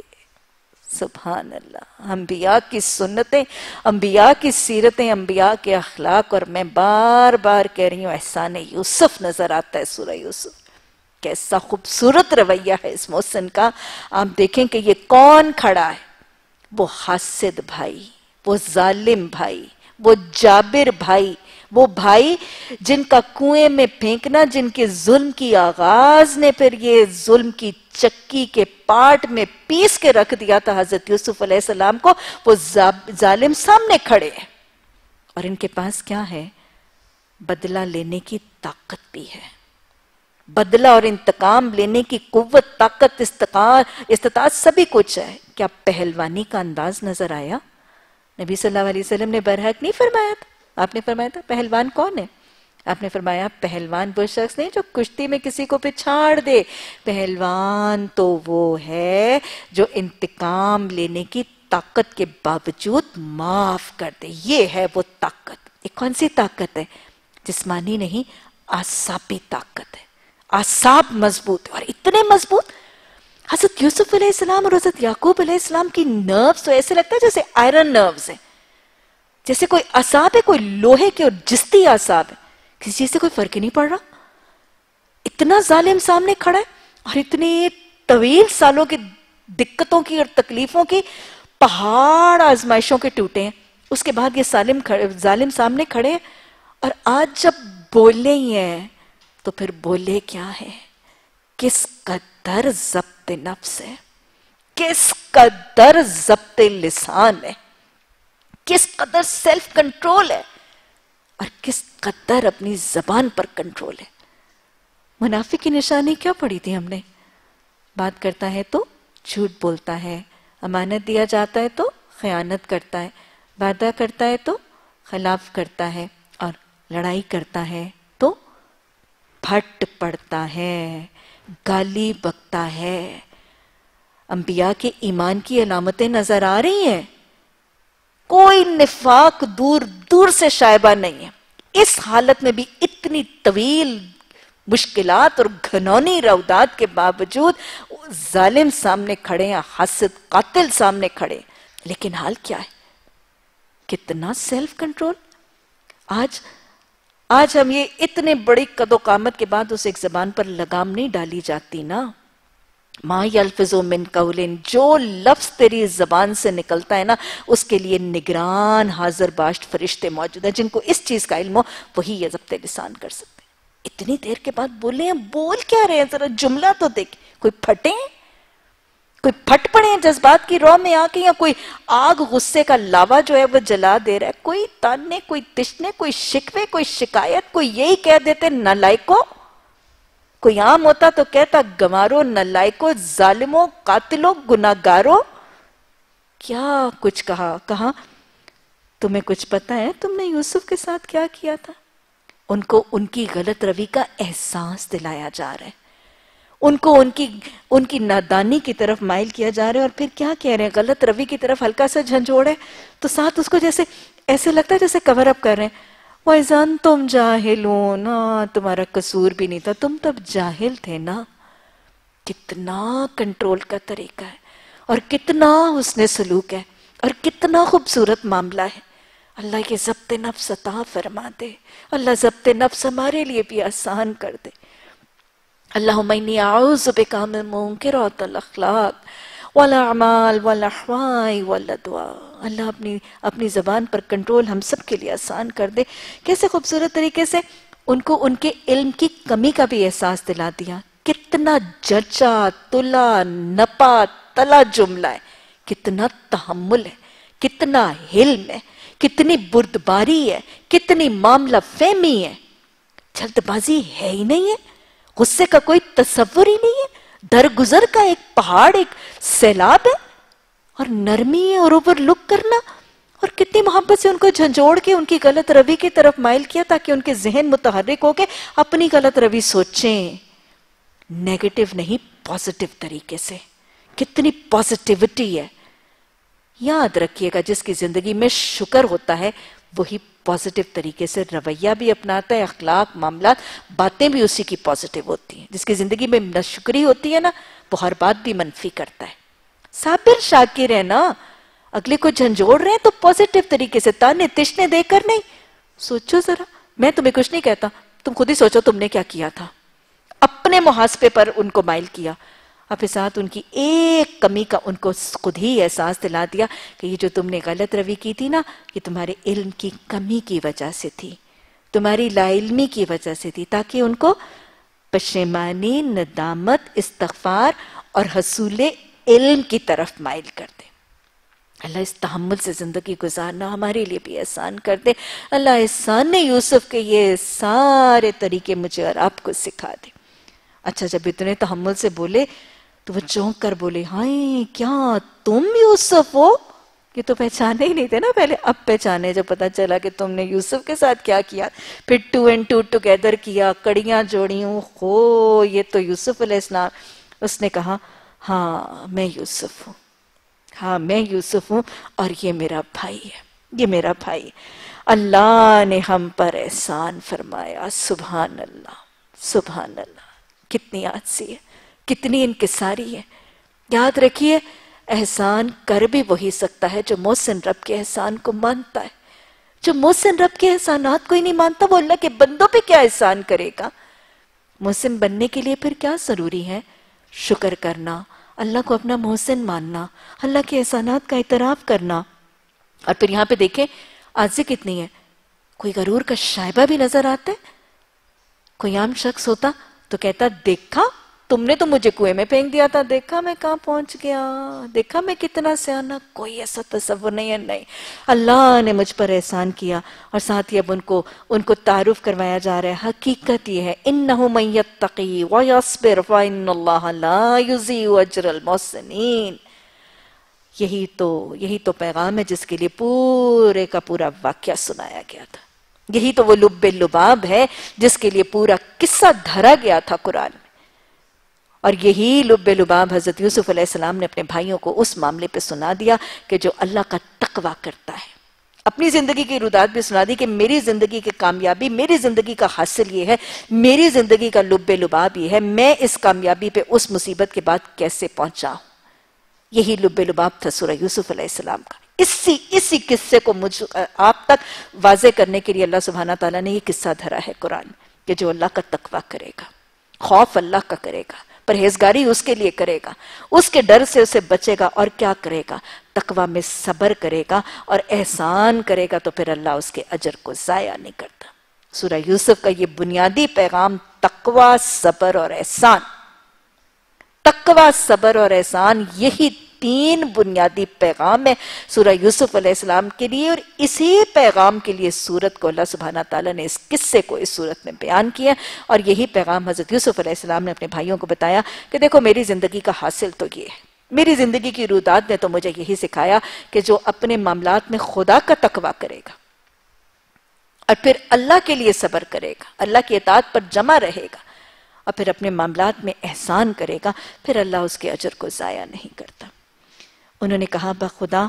सुबहान अल्लाह अम्बिया की सुन्नतें अम्बिया की सीरतें अम्बिया के अखलाक और मैं बार बार कह रही हूँ एहसान यूसुफ नजर आता है सूर्य यूसुफ कैसा खूबसूरत रवैया है इस मोहसिन का आप देखें कि ये कौन खड़ा है वो हासिद भाई वो जालिम भाई वो जाबिर भाई वो भाई जिनका कुएं में फेंकना जिनके जुल्म की आगाज ने फिर ये जुल्म की चक्की के पार्ट में पीस के रख दिया था हजरत यूसुफ अलैहिस्सलाम को वो जालिम सामने खड़े हैं और इनके पास क्या है बदला लेने की ताकत भी है बदला और इंतकाम लेने की कुत ताकत इस्तात सभी कुछ है क्या पहलवानी का अंदाज नजर आया नबी सल्लल्लाहु अलैहि वसल्लम ने बरहक नहीं फरमाया था आपने फरमाया था पहलवान कौन है आपने फरमाया पहलवान वो शख्स नहीं जो कुश्ती में किसी को पिछाड़ दे पहलवान तो वो है जो इंतकाम लेने की ताकत के बावजूद माफ कर दे ये है वो ताकत एक कौन सी ताकत है जिस्मानी नहीं आसाबी ताकत है आसाब मजबूत है और इतने मजबूत हजरत यूसुफ अलैहिस्सलाम और हजरत याकूब अलैहिस्सलाम की नर्व्स तो ऐसे लगता है जैसे आयरन नर्व्स है जैसे कोई असाब है कोई लोहे के और जिस्ती असाब है किसी चीज से कोई फर्क ही नहीं पड़ रहा इतना जालिम सामने खड़ा है और इतने तवील सालों की दिक्कतों की और तकलीफों की पहाड़ आजमाइशों के टूटे हैं उसके बाद ये सालिम खड़े जालिम सामने खड़े हैं और आज जब बोले ही हैं तो फिर बोले क्या है किस कद कदर जब्त नफ्स है किस कदर जब्त लिसान है किस कदर सेल्फ कंट्रोल है और किस कदर अपनी जबान पर कंट्रोल है मुनाफी की निशानी क्या पड़ी थी हमने बात करता है तो झूठ बोलता है अमानत दिया जाता है तो खयानत करता है वादा करता है तो खिलाफ करता है और लड़ाई करता है तो फट पड़ता है गाली बकता है अंबिया के ईमान की अलामतें नजर आ रही हैं कोई निफाक दूर दूर से शायबा नहीं है इस हालत में भी इतनी तवील मुश्किलात और घनौनी रौदात के बावजूद जालिम सामने खड़े हैं हसद कातिल सामने खड़े लेकिन हाल क्या है कितना सेल्फ कंट्रोल आज आज हम ये इतने बड़े कदोकामत के बाद उस एक जबान पर लगाम नहीं डाली जाती ना माही अल्फिजो मिन कौलिन जो लफ्ज तेरी जबान से निकलता है ना उसके लिए निगरान हाजिर बाश्त फरिश्ते मौजूद हैं जिनको इस चीज का इल्म हो वही ये जब्त लिसान कर सकते हैं इतनी देर के बाद बोले हैं बोल क्या रहे हैं जरा जुमला तो देख कोई फटे हैं कोई फट पड़े हैं जज्बात की रॉ में आके या कोई आग गुस्से का लावा जो है वो जला दे रहा है कोई ताने कोई तिश्ने कोई शिकवे कोई शिकायत कोई यही कह देते नलायको कोई आम होता तो कहता गमारो नलायको जालिमो कातिलो गुनागारो क्या कुछ कहा कहा तुम्हें कुछ पता है तुमने यूसुफ के साथ क्या किया था उनको उनकी गलत रवि का एहसास दिलाया जा रहा है उनको उनकी उनकी नादानी की तरफ माइल किया जा रहा है और फिर क्या कह रहे हैं गलत रवि की तरफ हल्का सा झंझोड़ है तो साथ उसको जैसे ऐसे लगता है जैसे कवर अप कर रहे हैं वैजान तुम हो ना तुम्हारा कसूर भी नहीं था तुम तब जाहिल थे ना कितना कंट्रोल का तरीका है और कितना उसने सलूक है और कितना खूबसूरत मामला है अल्लाह के जब्त नफ्स अता फरमा दे अल्लाह जब्त नफ्स हमारे लिए भी आसान कर दे अल्लाहुम्मनी आउज़ बिकामिल मुनकिरातिल अखलाक वल अमाल वल अहवाई वल दुआ अल्लाह अपनी अपनी ज़बान पर कंट्रोल हम सब के लिए आसान कर दे कैसे खूबसूरत तरीके से उनको उनके इल्म की कमी का भी एहसास दिला दिया कितना जचा तुला नपा तला जुमला है कितना तहमुल है कितना हिल्म है कितनी बुर्दबारी है कितनी मामला फहमी है जल्दबाजी है ही नहीं है गुस्से का कोई तस्वर ही नहीं है दरगुजर का एक पहाड़ एक सैलाब है और नरमी और ओवर लुक करना और कितनी मोहब्बत से उनको झंझोड़ के उनकी गलत रवि की तरफ माइल किया ताकि उनके जहन मुतहरिक होके अपनी गलत रवि सोचें नेगेटिव नहीं पॉजिटिव तरीके से कितनी पॉजिटिविटी है याद रखिएगा जिसकी जिंदगी में शुक्र होता है वही पॉजिटिव तरीके से रवैया भी अपनाता है अखलाक मामला बातें भी उसी की पॉजिटिव होती हैं जिसकी ज़िंदगी में शुक्री होती है ना वो हर बात भी मनफी करता है साबिर शाकिर है ना अगले को झंझोड़ रहे हैं तो पॉजिटिव तरीके से ताने तिश्ने देकर नहीं सोचो जरा मैं तुम्हें कुछ नहीं कहता तुम खुद ही सोचो तुमने क्या किया था अपने मुहासपे पर उनको माइल किया अपने साथ उनकी एक कमी का उनको खुद ही एहसास दिला दिया कि ये जो तुमने गलत रवि की थी ना ये तुम्हारे इल्म की कमी की वजह से थी तुम्हारी लाइल्मी की वजह से थी ताकि उनको पशेमानी नदामत इस्तफार और हसूले इल्म की तरफ माइल कर दे अल्लाह इस तहमुल से ज़िंदगी गुजारना हमारे लिए भी एहसान कर दे अल्लाह एहसान यूसुफ के ये सारे तरीके मुझे और आपको सिखा दे अच्छा जब इतने तहमुल से बोले तो वो चौंक कर बोले हाय क्या तुम यूसुफ हो ये तो पहचाने ही नहीं थे ना पहले अब पहचाने जब पता चला कि तुमने यूसुफ के साथ क्या किया फिर टू एंड टू टुगेदर किया कड़ियां जोड़ी हो ये तो यूसुफ अलैहिस्सलाम उसने कहा हाँ मैं यूसुफ हूँ हाँ मैं यूसुफ हूँ और ये मेरा भाई है ये मेरा भाई अल्लाह ने हम पर एहसान फरमाया सुबह अल्लाह सुबहान अल्लाह कितनी आजसी है कितनी सारी है याद रखिए एहसान कर भी वही सकता है जो मोहसिन रब के एहसान को मानता है जो मोहसिन रब के एहसानात को ही नहीं मानता वो अल्लाह के बंदों पे क्या एहसान करेगा मोहसिन बनने के लिए फिर क्या ज़रूरी है शुक्र करना अल्लाह को अपना मोहसिन मानना अल्लाह के एहसानात का इतराफ़ करना और फिर यहां पे देखें आजी कितनी है कोई गरूर का शायबा भी नज़र आता है कोई आम शख्स होता तो कहता देखा तुमने तो मुझे कुएं में फेंक दिया था देखा मैं कहाँ पहुंच गया देखा मैं कितना सयाना कोई ऐसा तस्वर नहीं है नहीं अल्लाह ने मुझ पर एहसान किया और साथ ही अब उनको उनको तारुफ करवाया जा रहा है हकीकत यह है इन मैयत तकी यही तो यही तो पैगाम है जिसके लिए पूरे का पूरा वाक्य सुनाया गया था यही तो वो लुब्बे लुबाब है जिसके लिए पूरा किस्सा धरा गया था कुरान और यही लुब लुबाब हज़रत यूसुफ़ अलैहिस्सलाम ने अपने भाइयों को उस मामले पे सुना दिया कि जो अल्लाह का तकवा करता है अपनी ज़िंदगी की रुदात भी सुना दी कि मेरी ज़िंदगी की कामयाबी मेरी ज़िंदगी का हासिल ये है मेरी ज़िंदगी का लुब लुबाब ये है मैं इस कामयाबी पे उस मुसीबत के बाद कैसे पहुंचा यही लुब लुबाब था सूर्य यूसुफ़ अलैहिस्सलाम का इसी इसी किस्से को मुझ आप तक वाजे करने के लिए अल्लाह सुबहाना तला ने यह किस्सा धरा है कुरान कि जो अल्लाह का तकवा करेगा खौफ अल्लाह का करेगा परहेजगारी उसके लिए करेगा उसके डर से उसे बचेगा और क्या करेगा तकवा में सबर करेगा और एहसान करेगा तो फिर अल्लाह उसके अजर को ज़ाया नहीं करता सूर्य यूसुफ का यह बुनियादी पैगाम तकवा सबर और एहसान तकवा सबर और एहसान यही तीन बुनियादी पैगाम है सूर्य यूसुफ अलैहिस्सलाम के लिए और इसी पैगाम के लिए सूरत को अल्लाह सुबहाना ताला ने इस किस्से को इस सूरत में बयान किया और यही पैगाम हज़रत यूसुफ अलैहिस्सलाम ने अपने भाइयों को बताया कि देखो मेरी ज़िंदगी का हासिल तो ये है मेरी ज़िंदगी की रुदात ने तो मुझे यही सिखाया कि जो अपने मामला में खुदा का तकवा करेगा और फिर अल्लाह के लिए सब्र करेगा अल्लाह की इतात पर जमा रहेगा और फिर अपने मामला में एहसान करेगा फिर अल्लाह उसके अजर को ज़ाया नहीं करता उन्होंने कहा बखुदा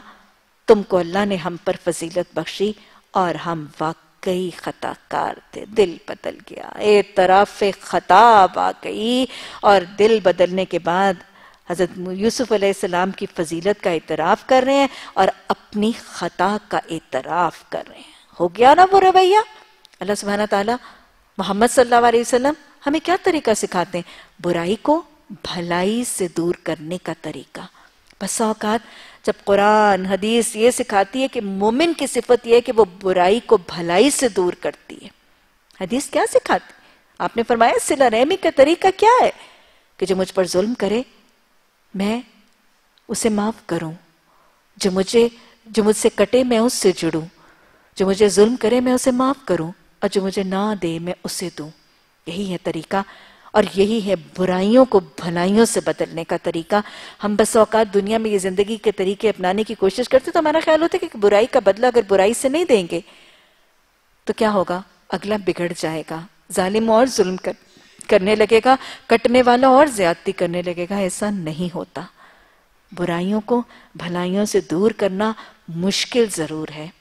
तुमको अल्लाह ने हम पर फजीलत बख्शी और हम वाकई खताकार थे दिल बदल गया ए तरफ खताब आ गई और दिल बदलने के बाद हजरत यूसुफ अलैहिस्सलाम की फजीलत का एतराफ़ कर रहे हैं और अपनी खता का एतराफ़ कर रहे हैं हो गया ना वो रवैया अल्लाह सुबहान ताला मोहम्मद सल्लल्लाहु अलैहि वसल्लम हमें क्या तरीका सिखाते हैं बुराई को भलाई से दूर करने का तरीका बस औकात जब कुरान हदीस ये सिखाती है कि मोमिन की सिफत यह है कि वो बुराई को भलाई से दूर करती है हदीस क्या सिखाती आपने फरमाया सिला रहमी का तरीका क्या है कि जो मुझ पर जुल्म करे मैं उसे माफ करूं जो मुझे जो मुझसे कटे मैं उससे जुड़ूं जो मुझे जुल्म करे मैं उसे माफ करूं और जो मुझे ना दे मैं उसे दूं यही है तरीका और यही है बुराइयों को भलाइयों से बदलने का तरीका हम बस औकात दुनिया में ये जिंदगी के तरीके अपनाने की कोशिश करते तो हमारा ख्याल होता है कि बुराई का बदला अगर बुराई से नहीं देंगे तो क्या होगा अगला बिगड़ जाएगा जालिम और जुल्म कर, करने लगेगा कटने वाला और ज्यादती करने लगेगा ऐसा नहीं होता बुराइयों को भलाइयों से दूर करना मुश्किल ज़रूर है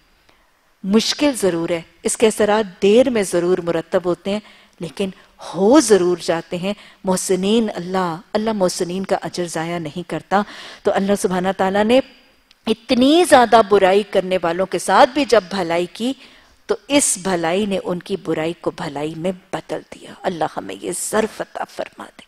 मुश्किल ज़रूर है इसके असरा देर में ज़रूर मुरतब होते हैं लेकिन हो ज़रूर जाते हैं मोहसिन अल्लाह अल्लाह मोहसिन का अजर ज़ाया नहीं करता तो अल्लाह सुबहाना तला ने इतनी ज़्यादा बुराई करने वालों के साथ भी जब भलाई की तो इस भलाई ने उनकी बुराई को भलाई में बदल दिया अल्लाह हमें ये जरफता फरमा दे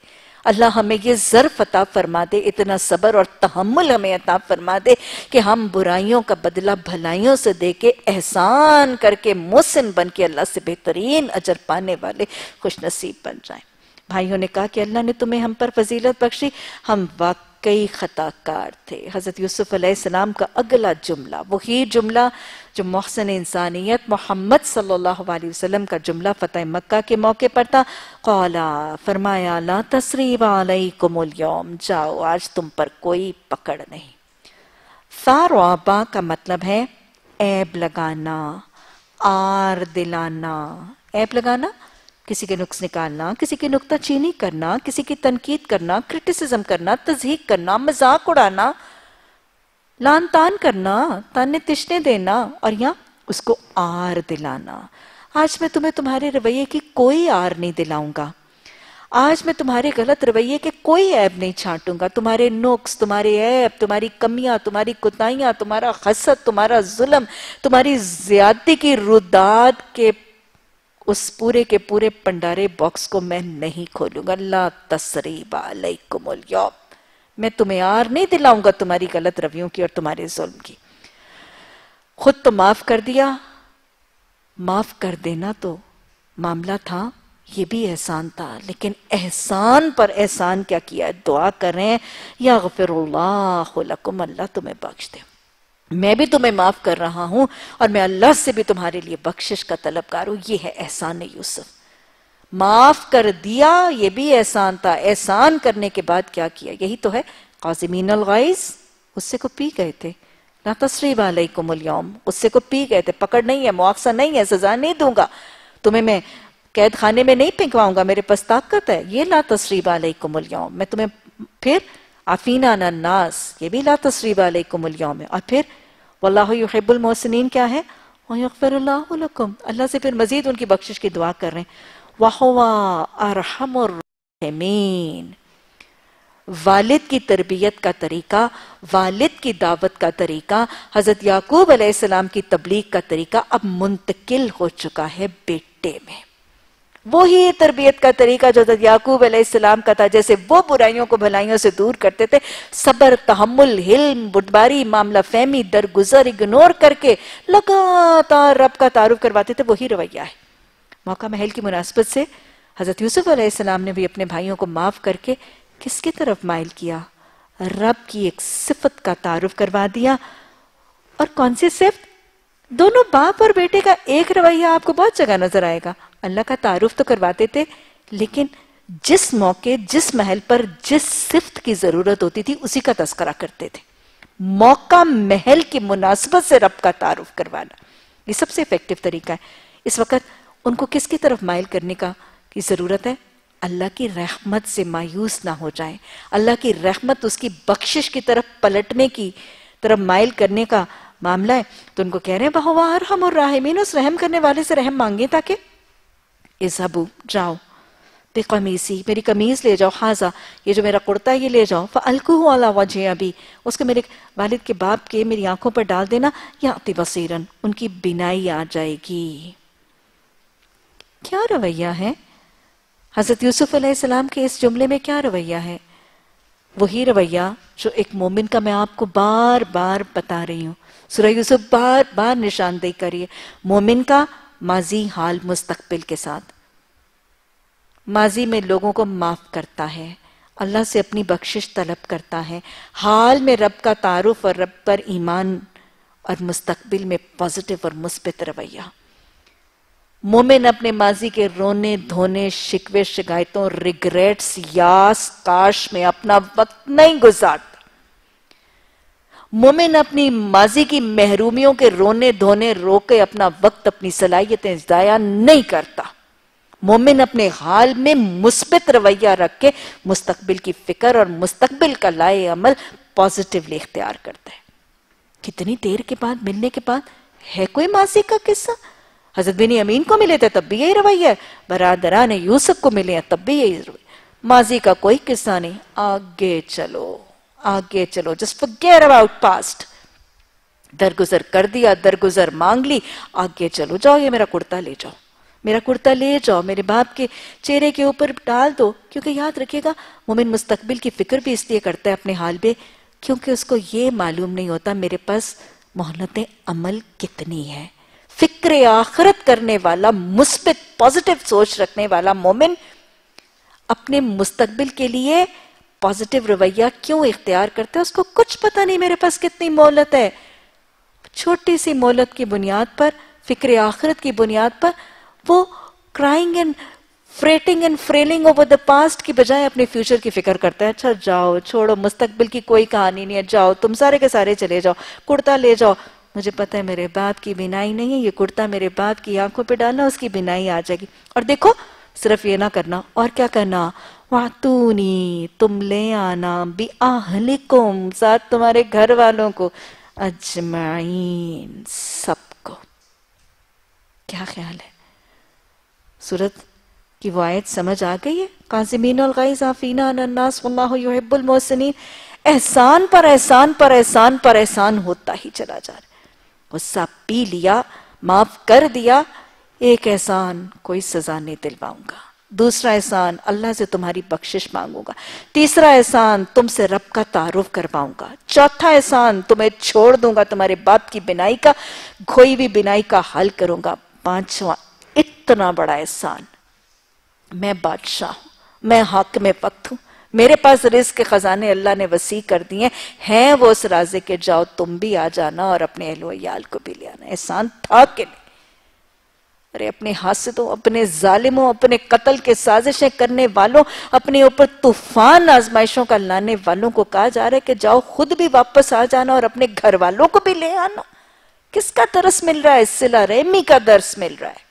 अल्लाह हमें ये ज़र्फ अता फरमा दे इतना सबर और तहमुल हमें अता फरमा दे कि हम बुराइयों का बदला भलाइयों से दे के एहसान करके मोहसिन बन के अल्लाह से बेहतरीन अजर पाने वाले खुश नसीब बन जाए भाइयों ने कहा कि अल्लाह ने तुम्हें हम पर फजीलत बख्शी हम वाक वाकई ख़ताकार थे हज़रत यूसुफ़ अलैहिस्सलाम का अगला जुमला वही जुमला जो मोहसन इंसानियत मोहम्मद सल्लल्लाहु अलैहि वसल्लम का जुमला फ़तेह मक्का के मौके पर था कौला फरमाया ला तसरीब अलैकुमुलयौम जाओ आज तुम पर कोई पकड़ नहीं फारोबा का मतलब है ऐब लगाना आर दिलाना ऐप लगाना किसी के नुक्स निकालना किसी की नुकताचीनी करना किसी की तनकीद करना क्रिटिसिज्म करना तजहीक करना मजाक उड़ाना लान तान करना ताने तिश्ने देना और यहाँ उसको आर दिलाना आज मैं तुम्हें तुम्हारे रवैये की कोई आर नहीं दिलाऊंगा आज मैं तुम्हारे गलत रवैये के कोई ऐब नहीं छांटूंगा तुम्हारे नुक्स तुम्हारे ऐब तुम्हारी कमियां तुम्हारी कुताइयां तुम्हारा हसत तुम्हारा जुल्म तुम्हारी ज्यादती की रुदाद के उस पूरे के पूरे पंडारे बॉक्स को मैं नहीं खोलूंगा ला तसरीबा मैं तुम्हें आर नहीं दिलाऊंगा तुम्हारी गलत रवियों की और तुम्हारे जुल्म की खुद तो माफ कर दिया माफ कर देना तो मामला था ये भी एहसान था लेकिन एहसान पर एहसान क्या किया दुआ करें या फिर अल्लाह तुम्हें बख्श दे मैं भी तुम्हें माफ कर रहा हूं और मैं अल्लाह से भी तुम्हारे लिए बख्शिश का तलबगार हूं ये है एहसान यूसुफ माफ कर दिया ये भी एहसान था एहसान करने के बाद क्या किया यही तो है काजमीन अलगाइज उससे को पी गए थे ना को अलैकुमलयौम उससे को पी गए थे पकड़ नहीं है मुआवजा नहीं है सजा नहीं दूंगा तुम्हें मैं कैद खाने में नहीं फेंकवाऊंगा मेरे पास ताकत है ये ला को अलैकुमलयौम मैं तुम्हें फिर आफीना नन्नास ये भी ला तस्रीब अलैकुमल और फिर वल्लाहबुल मोहसिन क्या है यकफरकुम अल्लाह से फिर मजीद उनकी बख्शिश की दुआ कर रहे हैं वाहवा अरहमीन वालिद की तरबियत का तरीका वालिद की दावत का तरीका हज़रत याकूब अलैहिस्सलाम की तबलीग का तरीका अब मुंतकिल हो चुका है बेटे में वही तरबियत का तरीका जो याकूब अलैहिस्सलाम का था जैसे वो बुराइयों को भलाइयों से दूर करते थे सबर तहमुल हिल्म बुटबारी मामला फहमी दरगुजर इग्नोर करके लगातार रब का तारुफ करवाते थे वही रवैया है मौका महल की मुनासबत से हजरत यूसुफ अलैहिस्सलाम ने भी अपने भाइयों को माफ करके किसकी तरफ माइल किया रब की एक सिफत का तारुफ करवा दिया और कौन सी सिफत दोनों बाप और बेटे का एक रवैया आपको बहुत जगह नजर आएगा अल्लाह का तारुफ तो करवाते थे लेकिन जिस मौके जिस महल पर जिस सिफ्त की जरूरत होती थी उसी का तस्करा करते थे मौका महल की मुनासबत से रब का तारुफ करवाना ये सबसे इफेक्टिव तरीका है इस वक्त उनको किसकी तरफ माइल करने का की ज़रूरत है अल्लाह की रहमत से मायूस ना हो जाए अल्लाह की रहमत उसकी बख्शिश की तरफ पलटने की तरफ माइल करने का मामला है तो उनको कह रहे हैं बहुवा हर हम और राहमीन उस रहम करने वाले से रहम मांगे ताकि इजहबू जाओ बेकमीसी मेरी कमीज़ ले जाओ हाजा ये जो मेरा कुर्ता है ये ले जाओ अलकू वाला वजह अभी उसके मेरे वालिद के बाप के मेरी आंखों पर डाल देना या अति बसीरन उनकी बिनाई आ जाएगी क्या रवैया है हज़रत यूसुफ अलैहिस्सलाम के इस जुमले में क्या रवैया है वही रवैया जो एक मोमिन का मैं आपको बार बार बता रही हूँ सुरह यूसुफ बार बार निशानदेही करिए मोमिन का माजी हाल मुस्तकबिल के साथ माजी में लोगों को माफ़ करता है अल्लाह से अपनी बख्शिश तलब करता है हाल में रब का तारुफ और रब पर ईमान और मुस्तकबिल में पॉजिटिव और मुस्बित रवैया मोमिन अपने माजी के रोने धोने शिकवे शिकायतों रिग्रेट्स यास काश में अपना वक्त नहीं गुजार मोमिन अपनी माजी की महरूमियों के रोने धोने रोके अपना वक्त अपनी सलाहियतें ज़ाया नहीं करता मोमिन अपने हाल में मुस्बित रवैया रख के मुस्तबिल की फिक्र और मुस्तबिल का लाए अमल पॉजिटिवली इख्तियार करता है कितनी देर के बाद मिलने के बाद है कोई माजी का किस्सा हजरत बिन अमीन को मिले थे तब भी यही रवैया बरादरा ने यूसुफ को मिले हैं तब भी यही माजी का कोई किस्सा नहीं आगे चलो आगे चलो जस्ट फॉरगेट अबाउट पास्ट दरगुजर कर दिया दरगुजर मांग ली आगे चलो जाओ ये मेरा कुर्ता ले जाओ मेरा कुर्ता ले जाओ मेरे बाप के चेहरे के ऊपर डाल दो क्योंकि याद रखिएगा मोमिन मुस्तकबिल की फिक्र भी इसलिए करता है अपने हाल पे क्योंकि उसको ये मालूम नहीं होता मेरे पास मोहलत अमल कितनी है फिक्र आखरत करने वाला मुस्बित पॉजिटिव सोच रखने वाला मोमिन अपने मुस्तकबिल के लिए पॉजिटिव रवैया क्यों इख्तियार करते हैं उसको कुछ पता नहीं मेरे पास कितनी मोहलत है छोटी सी मोहलत की बुनियाद पर फिक्र आखिरत की बुनियाद पर वो crying and fretting and flailing over the past की बजाय अपने फ्यूचर की फिक्र करता है अच्छा जाओ छोड़ो मुस्तकबिल की कोई कहानी नहीं है जाओ तुम सारे के सारे चले जाओ कुर्ता ले जाओ मुझे पता है मेरे बाप की बिनाई नहीं है ये कुर्ता मेरे बाप की आंखों पे डालना उसकी बिनाई आ जाएगी और देखो सिर्फ ये ना करना और क्या करना वातूनी तुम ले आना भी आहलिकुम साथ तुम्हारे घर वालों को अजमाइन सबको क्या ख्याल है सूरत की वायद समझ आ गई है काजिमीन और गाइज आफीना अनासबुल मोहसिन एहसान पर एहसान पर एहसान पर एहसान होता ही चला जा रहा गुस्सा पी लिया माफ कर दिया एक एहसान कोई सजा नहीं दिलवाऊंगा दूसरा एहसान अल्लाह से तुम्हारी बख्शिश मांगूंगा तीसरा एहसान तुमसे रब का तारुफ करवाऊंगा चौथा एहसान तुम्हें छोड़ दूंगा तुम्हारे बाप की बिनाई का खोई हुई बिनाई का हल करूंगा पांचवा इतना बड़ा एहसान मैं बादशाह हूं मैं हक में वक्त हूं मेरे पास रिज के खजाने अल्लाह ने वसी कर दिए हैं वो उस राजे के जाओ तुम भी आ जाना और अपने अहलो याल को भी ले आना एहसान था कि नहीं अरे अपने हासदों अपने जालिमों अपने कत्ल के साजिशें करने वालों अपने ऊपर तूफान आजमाइशों का लाने वालों को कहा जा रहा है कि जाओ खुद भी वापस आ जाना और अपने घर वालों को भी ले आना किसका तरस मिल रहा है सिला रेमी का दर्स मिल रहा है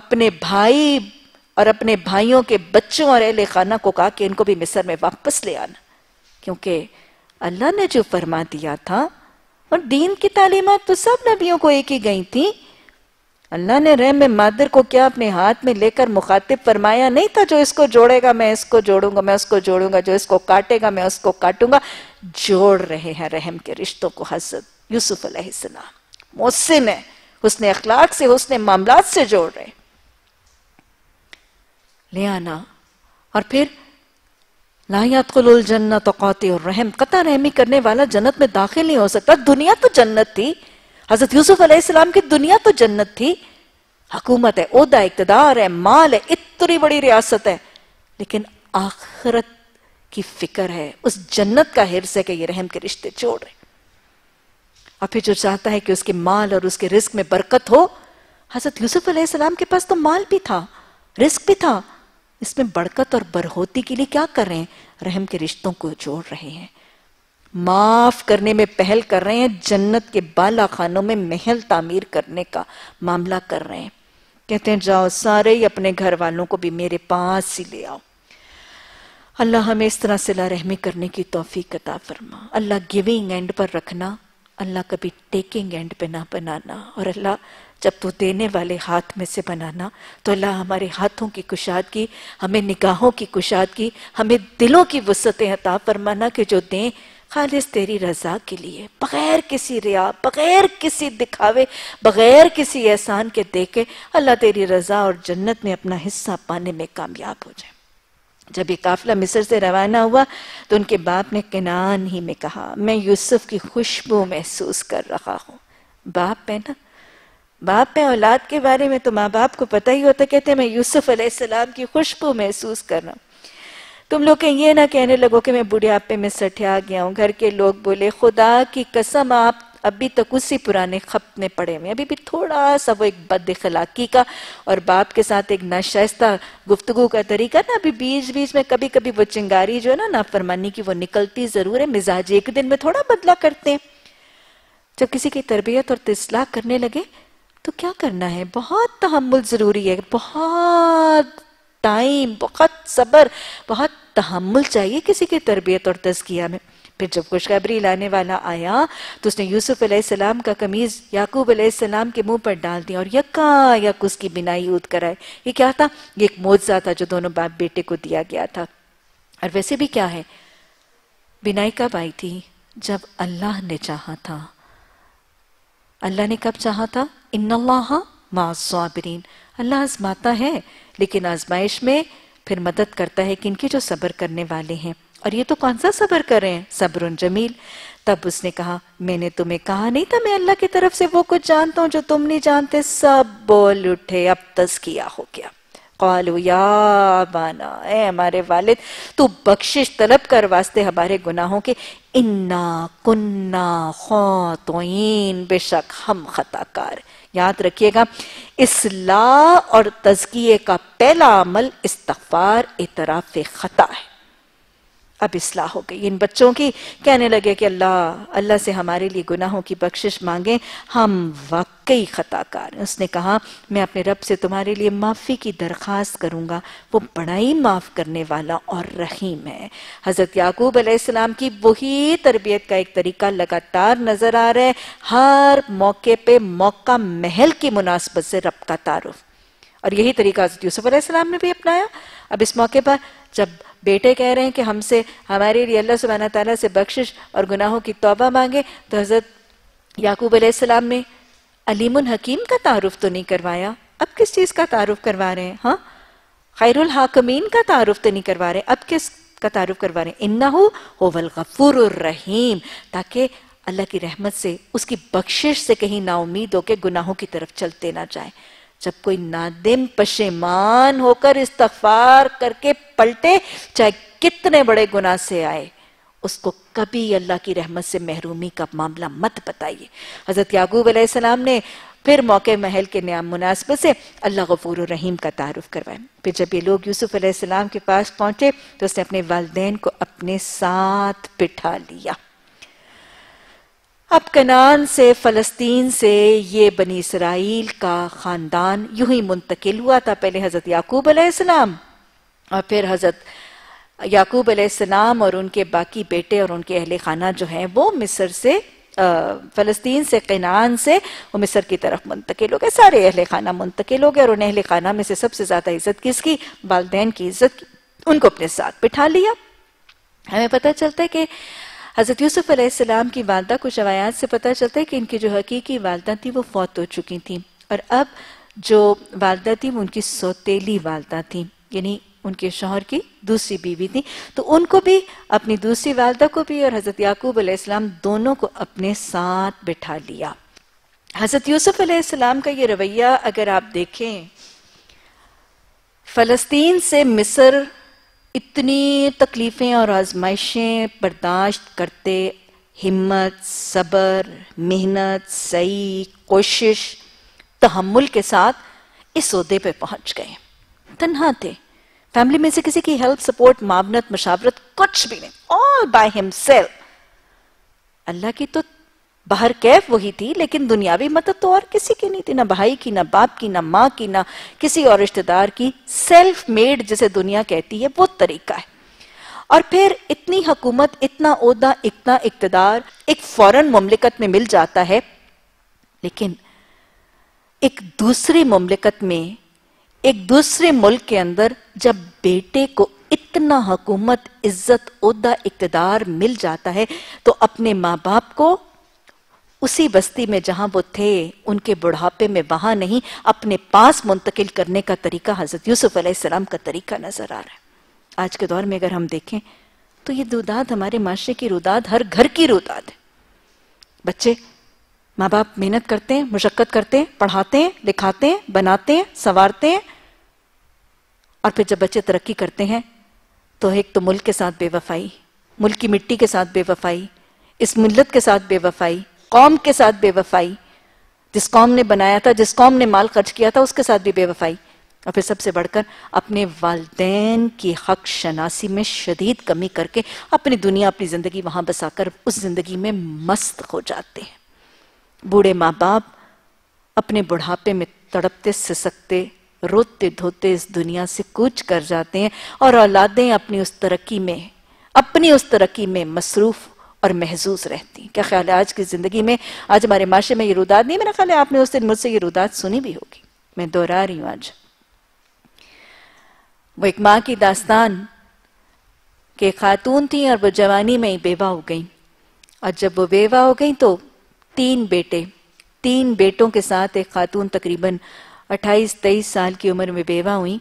अपने भाई और अपने भाइयों के बच्चों और अहले खाना को कहा कि इनको भी मिस्र में वापस ले आना क्योंकि अल्लाह ने जो फरमा दिया था और दीन की तालीमत तो सब नबियों को एक ही गई थी अल्लाह ने रहम मादर को क्या अपने हाथ में लेकर मुखातिब फरमाया नहीं था जो इसको जोड़ेगा मैं इसको जोड़ूंगा मैं उसको जोड़ूंगा जो इसको काटेगा मैं उसको काटूंगा जोड़ रहे हैं रहम के रिश्तों को हजरत यूसुफ अलैहिस्सलाम मोहसिन है उसने अखलाक से उसने मामलात से जोड़ रहे ले आना और फिर लायात लुल जन्नत और रहम कता रहमी करने वाला जन्नत में दाखिल नहीं हो सकता दुनिया तो जन्नत थी हजरत यूसुफ अलैहिस्सलाम की दुनिया तो जन्नत थी हकूमत है उहदा इकतदार है माल है इतनी बड़ी रियासत है लेकिन आखरत की फिक्र है उस जन्नत का हिरस है कि ये रहम के रिश्ते जोड़ रहे और फिर जो चाहता है कि उसके माल और उसके रिस्क में बरकत हो हजरत यूसुफ अलैहिस्सलाम के पास तो माल भी था रिस्क भी था इसमें बरकत और बरहोती के लिए क्या कर रहे हैं रहम के रिश्तों को जोड़ रहे हैं माफ करने में पहल कर रहे हैं जन्नत के बाला खानों में महल तामीर करने का मामला कर रहे हैं कहते हैं जाओ सारे ही अपने घर वालों को भी मेरे पास ही ले आओ अल्लाह हमें इस तरह से लारहमी करने की तोफ़ी कता फरमा अल्लाह गिविंग एंड पर रखना अल्लाह कभी टेकिंग एंड पे ना बनाना और अल्लाह जब तू देने वाले हाथ में से बनाना तो अल्लाह हमारे हाथों की कुशादगी हमें निगाहों की कुशादगी हमें दिलों की वसतें अता फरमाना कि जो दें खालिश तेरी रजा के लिए बगैर किसी रिया बगैर किसी दिखावे बगैर किसी एहसान के देखे अल्लाह तेरी रजा और जन्नत में अपना हिस्सा पाने में कामयाब हो जाए जब ये काफिला मिस्र से रवाना हुआ तो उनके बाप ने किनान ही में कहा मैं यूसुफ की खुशबू महसूस कर रहा हूँ बाप है ना बाप में औलाद के बारे में तो माँ बाप को पता ही होता कहते हैं मैं यूसुफ अलैहिस्सलाम की खुशबू महसूस कर रहा हूँ तुम लोग कहीं ये ना कहने लगो कि मैं बुढ़ियापे में सठिया गया हूँ घर के लोग बोले खुदा की कसम आप अभी तक उसी पुराने खप में पड़े हुए अभी भी थोड़ा सा वो एक बद खलाकी का और बाप के साथ एक नाशाइस्ता गुफ्तगु का तरीका ना अभी बीच बीच में कभी कभी वो चिंगारी जो है ना नाफरमानी की वो निकलती जरूर है मिजाज एक दिन में थोड़ा बदला करते हैं जब किसी की तरबियत और तस्लाह करने लगे तो क्या करना है बहुत तहमुल ज़रूरी है बहुत टाइम बहुत सब्र बहुत तहमुल चाहिए किसी की तरबियत और तस्किया में फिर जब खुशखबरी लाने वाला आया तो उसने यूसुफ अलैहिस्सलाम का कमीज याकूब अलैहिस्सलाम के मुंह पर डाल दिया और यक्का यक उसकी बिनाई उद कराए ये क्या था ये एक मोजा था जो दोनों बाप बेटे को दिया गया था और वैसे भी क्या है बिनाई कब आई थी जब अल्लाह ने चाहा था अल्लाह ने कब चाहा था इन्नल्लाह मासवाबरीन अल्लाह आजमाता है लेकिन आजमाइश में फिर मदद करता है कि इनकी जो सब्र करने वाले हैं और ये तो कौन सा सब्र कर रहे हैं सब्र जमील तब उसने कहा मैंने तुम्हें कहा नहीं था मैं अल्लाह की तरफ से वो कुछ जानता हूँ जो तुम नहीं जानते सब बोल उठे अब किया हो गया कौलू या बाना ए हमारे वालिद तू बख्शिश तलब कर वास्ते हमारे गुनाहों के इन्ना कुन्ना तो बेशक हम खताकार याद रखिएगा इसला और तजकिए का पहला अमल इस्तफार इतराफ़ ख़ता है अब इसलाह हो गई इन बच्चों की कहने लगे कि अल्लाह अल्लाह से हमारे लिए गुनाहों की बख्शिश मांगे हम वाकई खताकार उसने कहा मैं अपने रब से तुम्हारे लिए माफ़ी की दरख्वास्त करूँगा वो बड़ा ही माफ़ करने वाला और रहीम है हज़रत याकूब अलैहिस्सलाम की वही तरबियत का एक तरीका लगातार नज़र आ रहा है हर मौके पर मौका महल की मुनासबत से रब का तारुफ और यही तरीका हज़रत यूसुफ़ अलैहिस्सलाम ने भी अपनाया अब इस मौके पर जब बेटे कह रहे हैं कि हमसे हमारे लिए अल्लाह सुबहाना तला से बख्शिश और गुनाहों की तोबा मांगे तो हज़रत याकूब अलैहिस्सलाम ने अलीम हकीम का तारुफ तो नहीं करवाया अब किस चीज़ का तारुफ करवा रहे हैं हाँ खैरुल हाकमीन का तारुफ तो नहीं करवा रहे अब किस का तारुफ करवा रहे हैं इन्ना होवल गफूर रहीम ताकि अल्लाह की रहमत से उसकी बख्शिश से कहीं नाउमीद होकर गुनाहों की तरफ चलते ना जाए जब कोई नादिम पशेमान होकर इस्तफार करके पलटे चाहे कितने बड़े गुनाह से आए उसको कभी अल्लाह की रहमत से महरूमी का मामला मत बताइए हजरत याकूब अलैहिस्सलाम ने फिर मौके महल के न्याम मुनासब से अल्लाह गफूर रहीम का तारुफ करवाया फिर जब ये लोग यूसुफ अलैहिस्सलाम के पास पहुंचे तो उसने अपने वालदेन को अपने साथ बिठा लिया अब कनान से फ़लस्तीन से ये बनी इसराइल का ख़ानदान यू ही मुंतकिल हुआ था पहले हज़रत याकूब अलैहिस्सलाम और फिर हज़रत याकूब अलैहिस्सलाम और उनके बाकी बेटे और उनके अहले खाना जो है वो मिस्र से फ़लस्तीन से कनान से वो मिस्र की तरफ मुंतकिल हो गए सारे अहल खाना मुंतकिल हो गए और उन अहल खाना में से सबसे ज़्यादा इज्जत किसकी वालदेन की इज्जत उनको अपने साथ बिठा लिया हमें पता चलता है कि हज़रत यूसुफ अलैहिस्सलाम की वालदा को रवायात से पता चलता है कि इनकी जो हकीकी वालदा थी वो फौत हो चुकी थी और अब जो वालदा थी वो उनकी सौतेली वालदा थी यानी उनके शोहर की दूसरी बीवी थी तो उनको भी अपनी दूसरी वालदा को भी और हज़रत याकूब अलैहिस्सलाम दोनों को अपने साथ बिठा लिया हज़रत यूसुफ अलैहिस्सलाम का ये रवैया अगर आप देखें फ़लस्तीन से मिस्र इतनी तकलीफ़ें और आजमाइशें बर्दाश्त करते हिम्मत सब्र मेहनत सही कोशिश तहमुल के साथ इस अहदे पे पहुंच गए तन्हा थे फैमिली में से किसी की हेल्प सपोर्ट मामनत मशावरत कुछ भी नहीं ऑल बाय हिमसेल्फ अल्लाह की तो बाहर कैफ वही थी लेकिन दुनियावी मदद तो और किसी की नहीं थी ना भाई की ना बाप की ना माँ की ना किसी और रिश्तेदार की सेल्फ मेड जिसे दुनिया कहती है वो तरीका है और फिर इतनी हकूमत इतना उहदा इतना इकतदार एक फॉरन ममलिकत में मिल जाता है लेकिन एक दूसरी ममलिकत में एक दूसरे मुल्क के अंदर जब बेटे को इतना हकूमत इज्जत उहदा इकतदार मिल जाता है तो अपने माँ बाप को उसी बस्ती में जहां वो थे उनके बुढ़ापे में वहां नहीं अपने पास मुंतकिल करने का तरीका हजरत यूसुफ अलैहिस्सलाम का तरीका नजर आ रहा है आज के दौर में अगर हम देखें तो ये रुदाद हमारे माशरे की रुदाद हर घर की रुदाद है बच्चे माँ बाप मेहनत करते हैं मुशक्क़त करते हैं पढ़ाते हैं लिखाते हैं बनाते हैं संवारते हैं और फिर जब बच्चे तरक्की करते हैं तो एक तो मुल्क के साथ बेवफाई मुल्क की मिट्टी के साथ बेवफाई इस मिलत के साथ बेवफाई कौम के साथ बेवफाई जिस कौम ने बनाया था जिस कौम ने माल खर्च किया था उसके साथ भी बेवफाई और फिर सबसे बढ़कर अपने वालदेन की हक शनासी में शदीद कमी करके अपनी दुनिया अपनी जिंदगी वहां बसाकर उस जिंदगी में मस्त हो जाते हैं बूढ़े माँ बाप अपने बुढ़ापे में तड़पते सिसकते रोते धोते इस दुनिया से कूच कर जाते हैं और औलादें अपनी उस तरक्की में अपनी उस तरक्की में मसरूफ और महजूज रहती क्या ख्याल है आज की ज़िंदगी में आज हमारे माशे में ये रुदात नहीं मेरा ख्याल है आपने उस दिन मुझसे ये रुदात सुनी भी होगी मैं दोहरा रही हूं आज वो एक माँ की दास्तान के खातून थी और वो जवानी में ही बेवा हो गई और जब वो बेवा हो गई तो तीन बेटे तीन बेटों के साथ एक खातून तकरीबन 28-23 साल की उम्र में बेवा हुई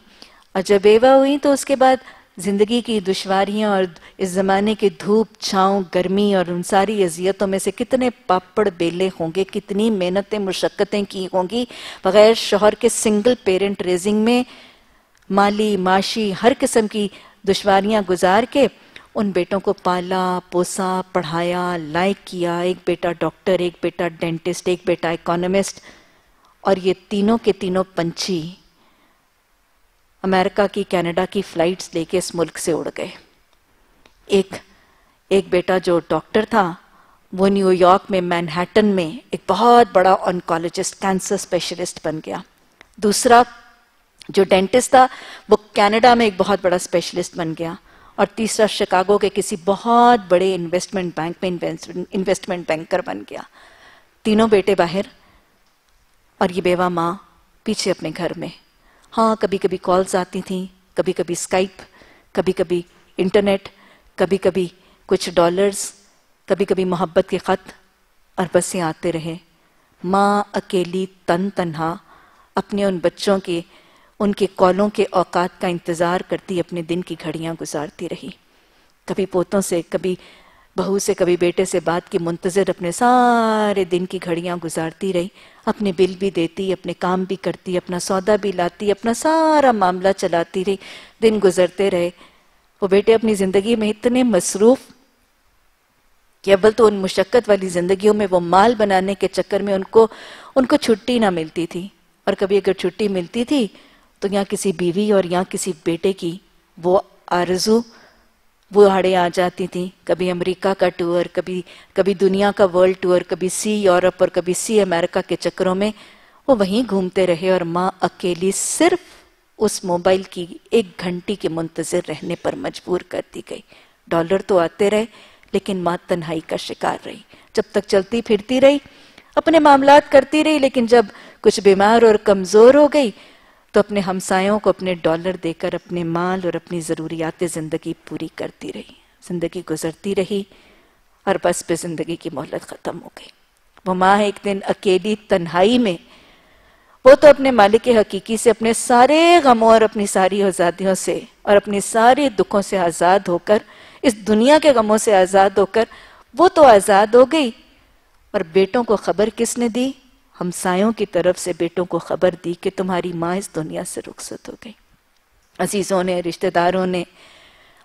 और जब बेवा हुई तो उसके बाद ज़िंदगी की दुश्वारियां और इस ज़माने की धूप छाँव गर्मी और उन सारी अजियतों में से कितने पापड़ बेले होंगे कितनी मेहनतें मुशक्क़तें की होंगी बग़ैर शोहर के सिंगल पेरेंट रेजिंग में माली माशी हर किस्म की दुश्वारियां गुजार के उन बेटों को पाला पोसा पढ़ाया लाइक किया एक बेटा डॉक्टर एक बेटा डेंटिस्ट एक बेटा इकोनॉमिस्ट और ये तीनों के तीनों पंछी अमेरिका की कनाडा की फ्लाइट्स लेके इस मुल्क से उड़ गए एक एक बेटा जो डॉक्टर था वो न्यूयॉर्क में मैनहट्टन में एक बहुत बड़ा ऑनकोलॉजिस्ट कैंसर स्पेशलिस्ट बन गया दूसरा जो डेंटिस्ट था वो कनाडा में एक बहुत बड़ा स्पेशलिस्ट बन गया और तीसरा शिकागो के किसी बहुत बड़े इन्वेस्टमेंट बैंक में इन्वेस्टमेंट बैंकर बन गया तीनों बेटे बाहर और ये बेवा माँ पीछे अपने घर में हाँ कभी कभी कॉल्स आती थी कभी कभी स्काइप कभी कभी इंटरनेट कभी कभी कुछ डॉलर्स कभी कभी मोहब्बत के ख़त और बसें आते रहे माँ अकेली तन तन्हा अपने उन बच्चों के उनके कॉलों के औकात का इंतज़ार करती अपने दिन की घड़ियाँ गुजारती रही कभी पोतों से कभी बहू से कभी बेटे से बात की मुंतज़र अपने सारे दिन की घड़ियाँ गुजारती रही अपने बिल भी देती अपने काम भी करती अपना सौदा भी लाती अपना सारा मामला चलाती रही दिन गुजरते रहे वो बेटे अपनी जिंदगी में इतने मसरूफ कि अव्वल तो उन मुशक्क़त वाली जिंदगी में वो माल बनाने के चक्कर में उनको उनको छुट्टी ना मिलती थी और कभी अगर छुट्टी मिलती थी तो यहाँ किसी बीवी और यहाँ किसी बेटे की वो आरजू वो आड़े आ जाती थी कभी अमेरिका का टूर कभी कभी दुनिया का वर्ल्ड टूर कभी सी यूरोप और कभी सी अमेरिका के चक्करों में वो वहीं घूमते रहे और माँ अकेली सिर्फ उस मोबाइल की एक घंटी के मुंतजर रहने पर मजबूर कर दी गई डॉलर तो आते रहे लेकिन माँ तन्हाई का शिकार रही जब तक चलती फिरती रही अपने मामलात करती रही लेकिन जब कुछ बीमार और कमजोर हो गई तो अपने हमसायों को अपने डॉलर देकर अपने माल और अपनी ज़रूरियात ज़िंदगी पूरी करती रही ज़िंदगी गुजरती रही और बस पे ज़िंदगी की मोहलत ख़त्म हो गई वो माँ एक दिन अकेली तन्हाई में वो तो अपने मालिक हकीकी से अपने सारे गमों और अपनी सारी आज़ादियों से और अपने सारे दुखों से आज़ाद होकर इस दुनिया के गमों से आज़ाद होकर वो तो आज़ाद हो गई और बेटों को खबर किसने दी हमसायों की तरफ से बेटों को खबर दी कि तुम्हारी माँ इस दुनिया से रुखसत हो गई अजीज़ों ने रिश्तेदारों ने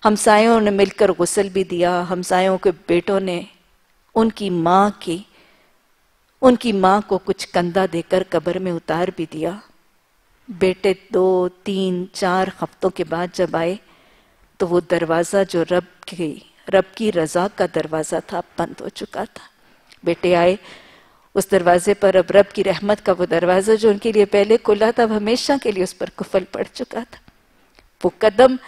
हमसायों ने मिलकर गुसल भी दिया हमसायों के बेटों ने उनकी माँ की उनकी माँ को कुछ कंधा देकर कब्र में उतार भी दिया बेटे दो तीन चार हफ्तों के बाद जब आए तो वो दरवाज़ा जो रब की रब की रज़ा का दरवाज़ा था बंद हो चुका था बेटे आए उस दरवाजे पर अब रब की रहमत का वो दरवाज़ा जो उनके लिए पहले खुला था हमेशा के लिए उस पर कुफल पड़ चुका था वो कदम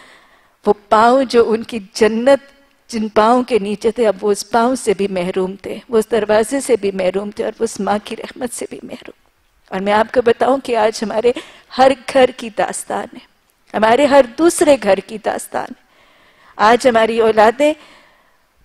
वो पाँव जो उनकी जन्नत जिन पाँव के नीचे थे अब वो उस पाँव से भी महरूम थे वो उस दरवाजे से भी महरूम थे और वो उस माँ की रहमत से भी महरूम और मैं आपको बताऊं कि आज हमारे हर घर की दास्तान है हमारे हर दूसरे घर की दास्तान है आज हमारी औलादें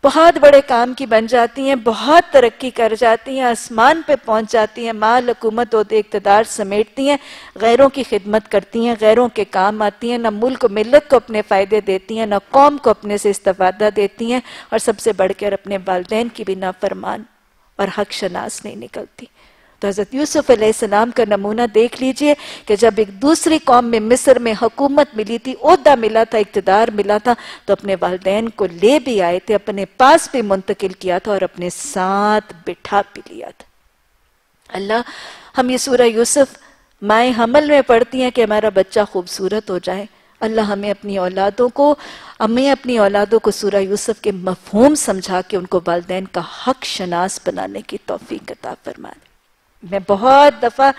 बहुत बड़े काम की बन जाती हैं बहुत तरक्की कर जाती हैं आसमान पे पहुंच जाती हैं माल हुकूमत और इकतदार समेटती हैं गैरों की खिदमत करती हैं गैरों के काम आती हैं न मुल्क मिलत को अपने फ़ायदे देती हैं न कौम को अपने से इस्तफादा देती हैं और सबसे बढ़कर अपने वालदेन की भी नाफरमान और हक शनास नहीं निकलती तो हज़रत यूसुफ सलाम का नमूना देख लीजिए कि जब एक दूसरी कौम में मिस्र में हुकूमत मिली थी उहदा मिला था इकतदार मिला था तो अपने वालदेन को ले भी आए थे अपने पास भी मुंतकिल किया था और अपने साथ बिठा भी लिया था अल्लाह हम ये सूरह यूसुफ माए हमल में पढ़ती हैं कि हमारा बच्चा खूबसूरत हो जाए अल्लाह हमें अपनी औलादों को हमें अपनी औलादों को सूरा यूसुफ के मफहूम समझा के उनको वालदेन का हक शनास बनाने की तोफ़ी अता फरमाने मैं बहुत दफ़ा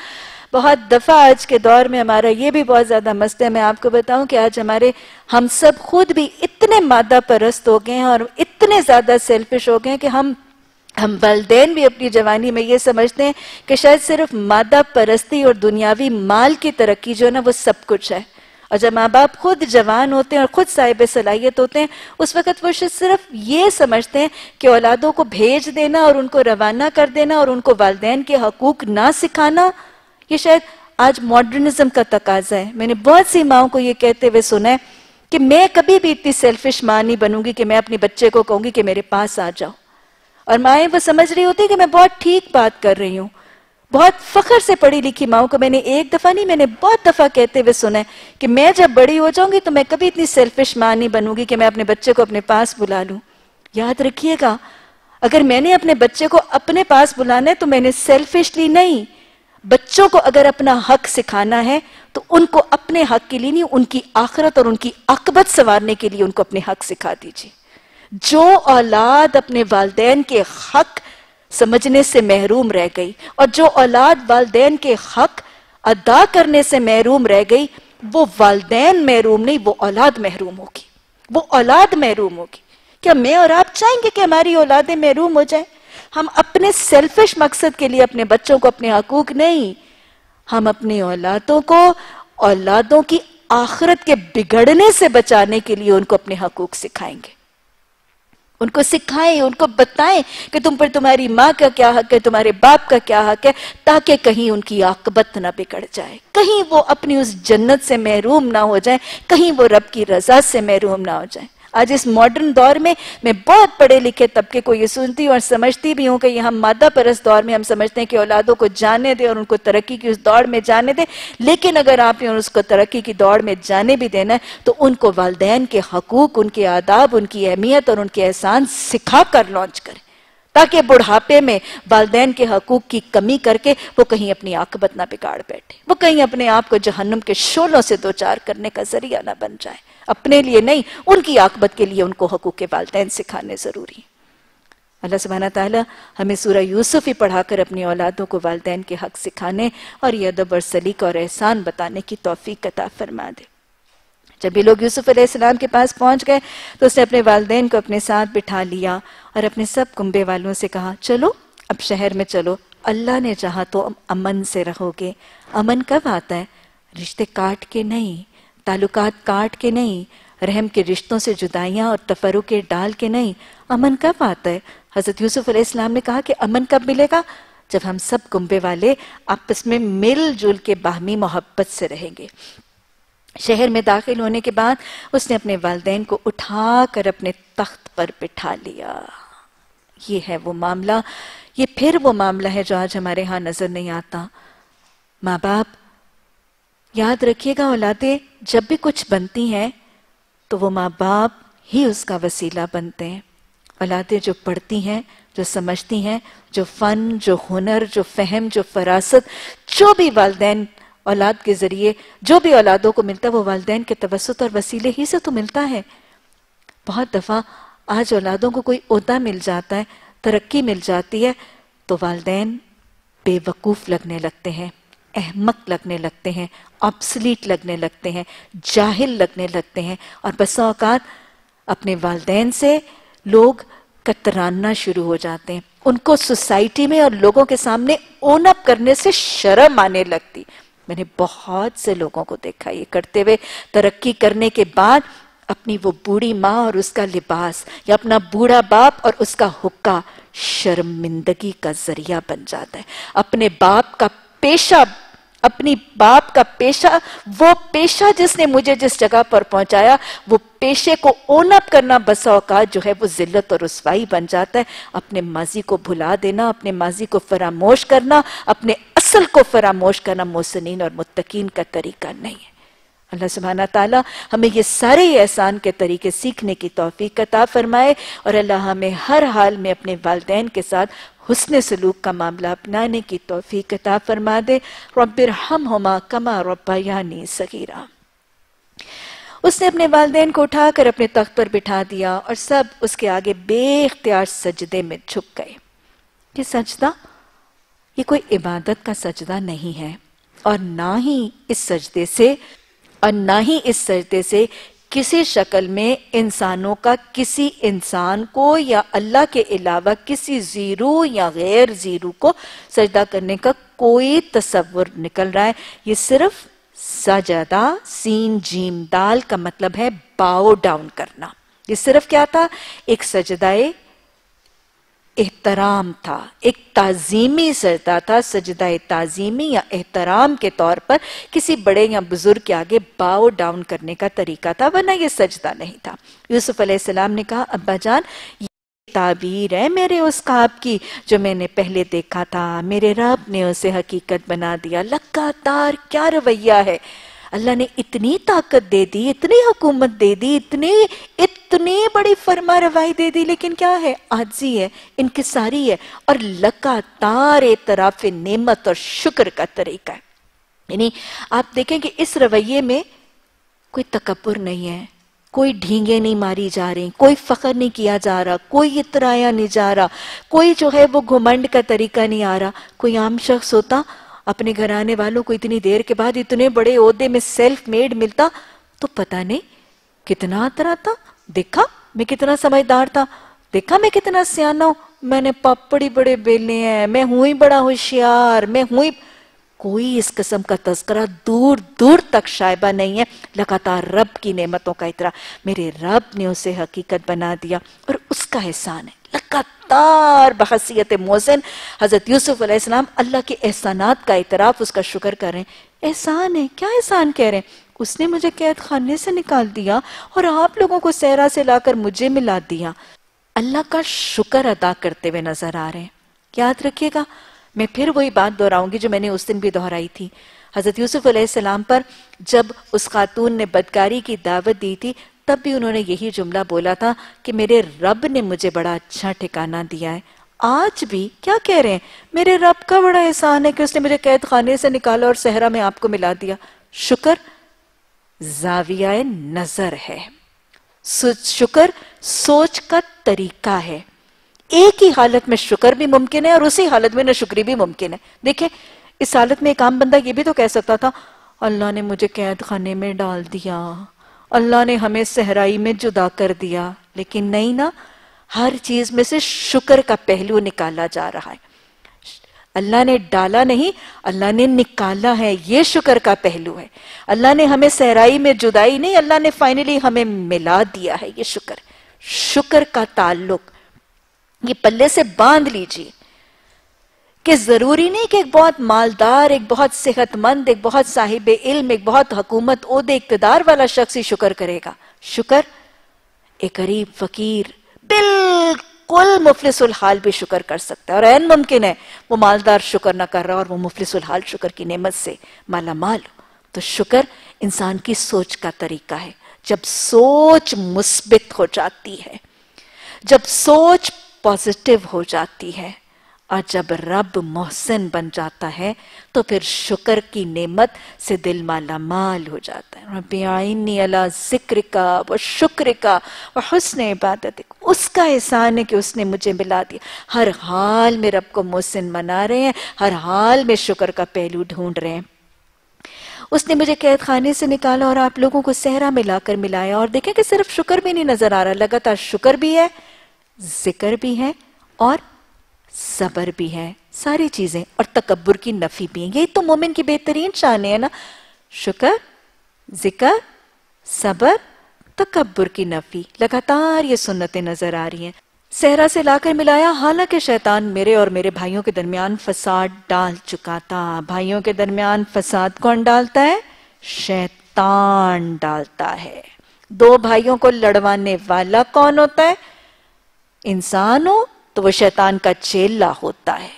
बहुत दफ़ा आज के दौर में हमारा ये भी बहुत ज़्यादा मस्त है मैं आपको बताऊं कि आज हमारे हम सब खुद भी इतने मादा परस्त हो गए हैं और इतने ज़्यादा सेल्फिश हो गए हैं कि हम हम वालदेन भी अपनी जवानी में ये समझते हैं कि शायद सिर्फ मादा परस्ती और दुनियावी माल की तरक्की जो है ना वो सब कुछ है और जब माँ बाप खुद जवान होते हैं और खुद साहिब सलाहियत होते हैं उस वक्त वो सिर्फ ये समझते हैं कि औलादों को भेज देना और उनको रवाना कर देना और उनको वालदे के हकूक ना सिखाना ये शायद आज मॉडर्निज्म का तकाजा है मैंने बहुत सी माओ को ये कहते हुए सुना है कि मैं कभी भी इतनी सेल्फिश माँ नहीं बनूंगी कि मैं अपने बच्चे को कहूंगी कि मेरे पास आ जाओ और माए वो समझ रही होती है कि मैं बहुत ठीक बात कर रही हूं बहुत फखर से पढ़ी लिखी माओ को मैंने एक दफा नहीं मैंने बहुत दफा कहते हुए सुना है कि मैं जब बड़ी हो जाऊंगी तो मैं कभी इतनी सेल्फिश मां नहीं बनूंगी कि मैं अपने बच्चे को अपने पास बुला लू याद रखिएगा अगर मैंने अपने बच्चे को अपने पास बुलाना है तो मैंने सेल्फिशली नहीं बच्चों को अगर अपना हक सिखाना है तो उनको अपने हक के लिए नहीं उनकी आखरत और उनकी अकबत संवारने के लिए उनको अपने हक सिखा दीजिए जो औलाद अपने वालदेन के हक समझने से महरूम रह गई और जो औलाद वालदेन के हक अदा करने से महरूम रह गई वो वालदेन महरूम नहीं वो औलाद महरूम होगी वो औलाद महरूम होगी क्या मैं और आप चाहेंगे कि हमारी औलादें महरूम हो जाए हम अपने सेल्फिश मकसद के लिए अपने बच्चों को अपने हकूक नहीं हम अपनी औलादों को औलादों की आखिरत के बिगड़ने से बचाने के लिए उनको अपने हकूक सिखाएंगे उनको सिखाएं उनको बताएं कि तुम पर तुम्हारी माँ का क्या हक है तुम्हारे बाप का क्या हक है ताकि कहीं उनकी आकबत ना बिगड़ जाए कहीं वो अपनी उस जन्नत से महरूम ना हो जाए कहीं वो रब की रजा से महरूम ना हो जाए आज इस मॉडर्न दौर में मैं बहुत पढ़े लिखे तबके को ये सुनती हूँ और समझती भी हूँ कि यहाँ मादा परस दौर में हम समझते हैं कि औलादों को जाने दें और उनको तरक्की की उस दौड़ में जाने दें लेकिन अगर आपने उसको तरक्की की दौड़ में जाने भी देना है तो उनको वालदेन के हकूक उनके आदाब उनकी अहमियत और उनके एहसान सिखा कर लॉन्च करें ताकि बुढ़ापे में वालदेन के हकूक की कमी करके वो कहीं अपनी आकबत ना बिगाड़ बैठे वो कहीं अपने आप को जहन्नुम के शोलों से दो चार करने का जरिया ना बन जाए अपने लिए नहीं उनकी आकबत के लिए उनको हकूक के वालदेन सिखाने ज़रूरी अल्लाह सुबहाना तला हमें सूरह यूसुफ ही पढ़ाकर अपनी औलादों को वालदेन के हक सिखाने और यदब और सलीक और एहसान बताने की तोफ़ी कता फरमा दे जब भी लोग यूसुफ अलैहिस्सलाम के पास पहुंच गए तो उसने अपने वालदेन को अपने साथ बिठा लिया और अपने सब कुंबे वालों से कहा चलो अब शहर में चलो अल्लाह ने चाहा तो अमन से रहोगे अमन कब आता है रिश्ते काट के नहीं ताल्लुकात काट के नहीं रहम के रिश्तों से जुदाइयाँ और तफरू के डाल के नहीं अमन कब आता है हज़रत यूसुफ अलैहिस्सलाम ने कहा कि अमन कब मिलेगा जब हम सब कुंबे वाले आपस में मिलजुल के बाहमी मोहब्बत से रहेंगे शहर में दाखिल होने के बाद उसने अपने वालदेन को उठा कर अपने तख्त पर बिठा लिया ये है वो मामला ये फिर वो मामला है जो आज हमारे यहाँ नजर नहीं आता माँ बाप याद रखिएगा औलादे जब भी कुछ बनती हैं तो वो माँ बाप ही उसका वसीला बनते हैं औलादे जो पढ़ती हैं जो समझती हैं जो फ़न जो हुनर जो फहम जो फरासत जो भी वालदेन औलाद के ज़रिए जो भी औलादों को मिलता है वो वालदेन के तवसत और वसीले ही से तो मिलता है बहुत दफ़ा आज औलादों को कोई उहदा मिल जाता है तरक्की मिल जाती है तो वालदेन बेवकूफ़ लगने लगते हैं अहमक लगने लगते हैं ऑब्सलीट लगने लगते हैं जाहिल लगने लगते हैं और बस औकात अपने वालदेन से लोग कतराना शुरू हो जाते हैं उनको सोसाइटी में और लोगों के सामने ओन अप करने से शर्म आने लगती मैंने बहुत से लोगों को देखा ये करते हुए तरक्की करने के बाद अपनी वो बूढ़ी माँ और उसका लिबास या अपना बूढ़ा बाप और उसका हुक्का शर्मिंदगी का जरिया बन जाता है अपने बाप का पेशा अपनी बाप का पेशा वो पेशा जिसने मुझे जिस जगह पर पहुंचाया वो पेशे को ओन अप करना बस औकात जो है वो जिल्लत और रसवाई बन जाता है अपने माजी को भुला देना अपने माजी को फरामोश करना अपने असल को फरामोश करना मोसनिन और मुतकीन का तरीका नहीं है अल्लाह सुबहाना ताला हमें ये सारे एहसान के तरीके सीखने की तोफ़ी कता फरमाए और अल्लाह हमें हर हाल में अपने वालदेन के साथ हसन सलूक का मामला अपनाने की तोफ़ी कता फरमा दे रबिर हम हमा कमा रब्बा यानी सगीरा उसने अपने वालदेन को उठाकर अपने तख्त पर बिठा दिया और सब उसके आगे बेख्तियार सजदे में झुक गए ये सजदा ये कोई इबादत का सजदा नहीं है और ना ही इस सजदे से और ना ही इस सजदे से किसी शक्ल में इंसानों का किसी इंसान को या अल्लाह के अलावा किसी जीरो या गैर जीरो को सजदा करने का कोई तस्वर निकल रहा है ये सिर्फ सजदा सीन जीम दाल का मतलब है बाओ डाउन करना ये सिर्फ क्या था एक सजदाए एहतराम था एक ताजीमी सजदा था सजदा ताजीमी या एहतराम के तौर पर किसी बड़े या बुजुर्ग के आगे बाओ डाउन करने का तरीका था वरना ये सजदा नहीं था यूसुफ अलैहिस्सलाम ने कहा अब्बा जान ताबीर है मेरे उस काब की जो मैंने पहले देखा था मेरे रब ने उसे हकीकत बना दिया लगातार क्या रवैया है अल्लाह ने इतनी ताकत दे दी इतनी हुकूमत दे दी इतनी इत इतनी बड़ी फरमा रवाई दे दी लेकिन क्या है आजी है इनकसारी है और लगातार एतराफ नेमत और शुक्र का तरीका है यानी आप देखें कि इस रवैये में कोई तकबर नहीं है कोई ढींगे नहीं मारी जा रही कोई फखर नहीं किया जा रहा कोई इतराया नहीं जा रहा कोई जो है वो घुमंड का तरीका नहीं आ रहा कोई आम शख्स होता अपने घर आने वालों को इतनी देर के बाद इतने बड़े ओहदे में सेल्फ मेड मिलता तो पता नहीं कितना अतराता देखा मैं कितना समझदार था देखा मैं कितना सियाना हूं मैंने पापड़ी बड़े बेले हैं मैं हूं ही बड़ा होशियार मैं हूं ही कोई इस किस्म का तस्करा दूर दूर तक शायबा नहीं है लगातार रब की नेमतों का इतरा मेरे रब ने उसे हकीकत बना दिया और उसका एहसान है लगातार बहसीत मोहसिन हज़रत यूसुफ अल्लाह के एहसानात का इतराफ़ उसका शुक्र कर रहे हैं एहसान है क्या एहसान कह रहे हैं उसने मुझे कैद खाने से निकाल दिया और आप लोगों को सहरा से लाकर मुझे मिला दिया अल्लाह का शुक्र अदा करते हुए नजर आ रहे हैं याद रखिएगा मैं फिर वही बात दोहराऊंगी जो मैंने उस दिन भी दोहराई थी हजरत यूसुफ सलाम पर जब उस खातून ने बदकारी की दावत दी थी तब भी उन्होंने यही जुमला बोला था कि मेरे रब ने मुझे बड़ा अच्छा ठिकाना दिया है आज भी क्या कह रहे हैं मेरे रब का बड़ा एहसान है कि उसने मुझे कैद खाने से निकाला और सहरा में आपको मिला दिया शुक्र जाविया नजर है शुक्र सोच का तरीका है एक ही हालत में शुक्र भी मुमकिन है और उसी हालत में नशुक्री भी मुमकिन है देखिए इस हालत में एक आम बंदा ये भी तो कह सकता था अल्लाह ने मुझे कैद खाने में डाल दिया अल्लाह ने हमें सहराई में जुदा कर दिया लेकिन नहीं ना हर चीज में से शुक्र का पहलू निकाला जा रहा है अल्लाह ने डाला नहीं अल्लाह ने निकाला है ये शुक्र का पहलू है अल्लाह ने हमें सहराई में जुदाई नहीं अल्लाह ने फाइनली हमें मिला दिया है ये शुक्र शुक्र का ताल्लुक ये पल्ले से बांध लीजिए कि जरूरी नहीं कि एक बहुत मालदार एक बहुत सेहतमंद एक बहुत साहिब इल्म एक बहुत हकूमत ओदे इकतदार वाला शख्स ही शुक्र करेगा शुक्र एक गरीब फकीर बिल्कुल कुल मुफलिसुल हाल भी शुक्र कर सकता है और एन मुमकिन है वो मालदार शुक्र ना कर रहा और वो मुफलिसुल हाल शुक्र की नेमत से माला माल तो शुक्र इंसान की सोच का तरीका है जब सोच मुस्बित हो जाती है जब सोच पॉजिटिव हो जाती है और जब रब मोहसिन बन जाता है तो फिर शुक्र की नेमत से दिल माला माल हो जाता है रबी आइनी अला जिक्र का व शुक्र का व हसन इबादत उसका एहसान है कि उसने मुझे मिला दिया हर हाल में रब को मोहसिन मना रहे हैं हर हाल में शुक्र का पहलू ढूंढ रहे हैं उसने मुझे कैद खाने से निकाला और आप लोगों को सहरा मिलाकर मिलाया और देखें कि सिर्फ शुक्र भी नहीं नजर आ रहा लगातार शुक्र भी है जिक्र भी है और सबर भी है सारी चीजें और तकबर की नफी भी है यही तो मोमिन की बेहतरीन शान है ना शुक्र जिक्र सबर तकबर की नफी लगातार ये सुन्नतें नजर आ रही हैं सहरा से लाकर मिलाया हालांकि शैतान मेरे और मेरे भाइयों के दरमियान फसाद डाल चुका था भाइयों के दरमियान फसाद कौन डालता है शैतान डालता है दो भाइयों को लड़वाने वाला कौन होता है इंसान हो तो वो शैतान का चेला होता है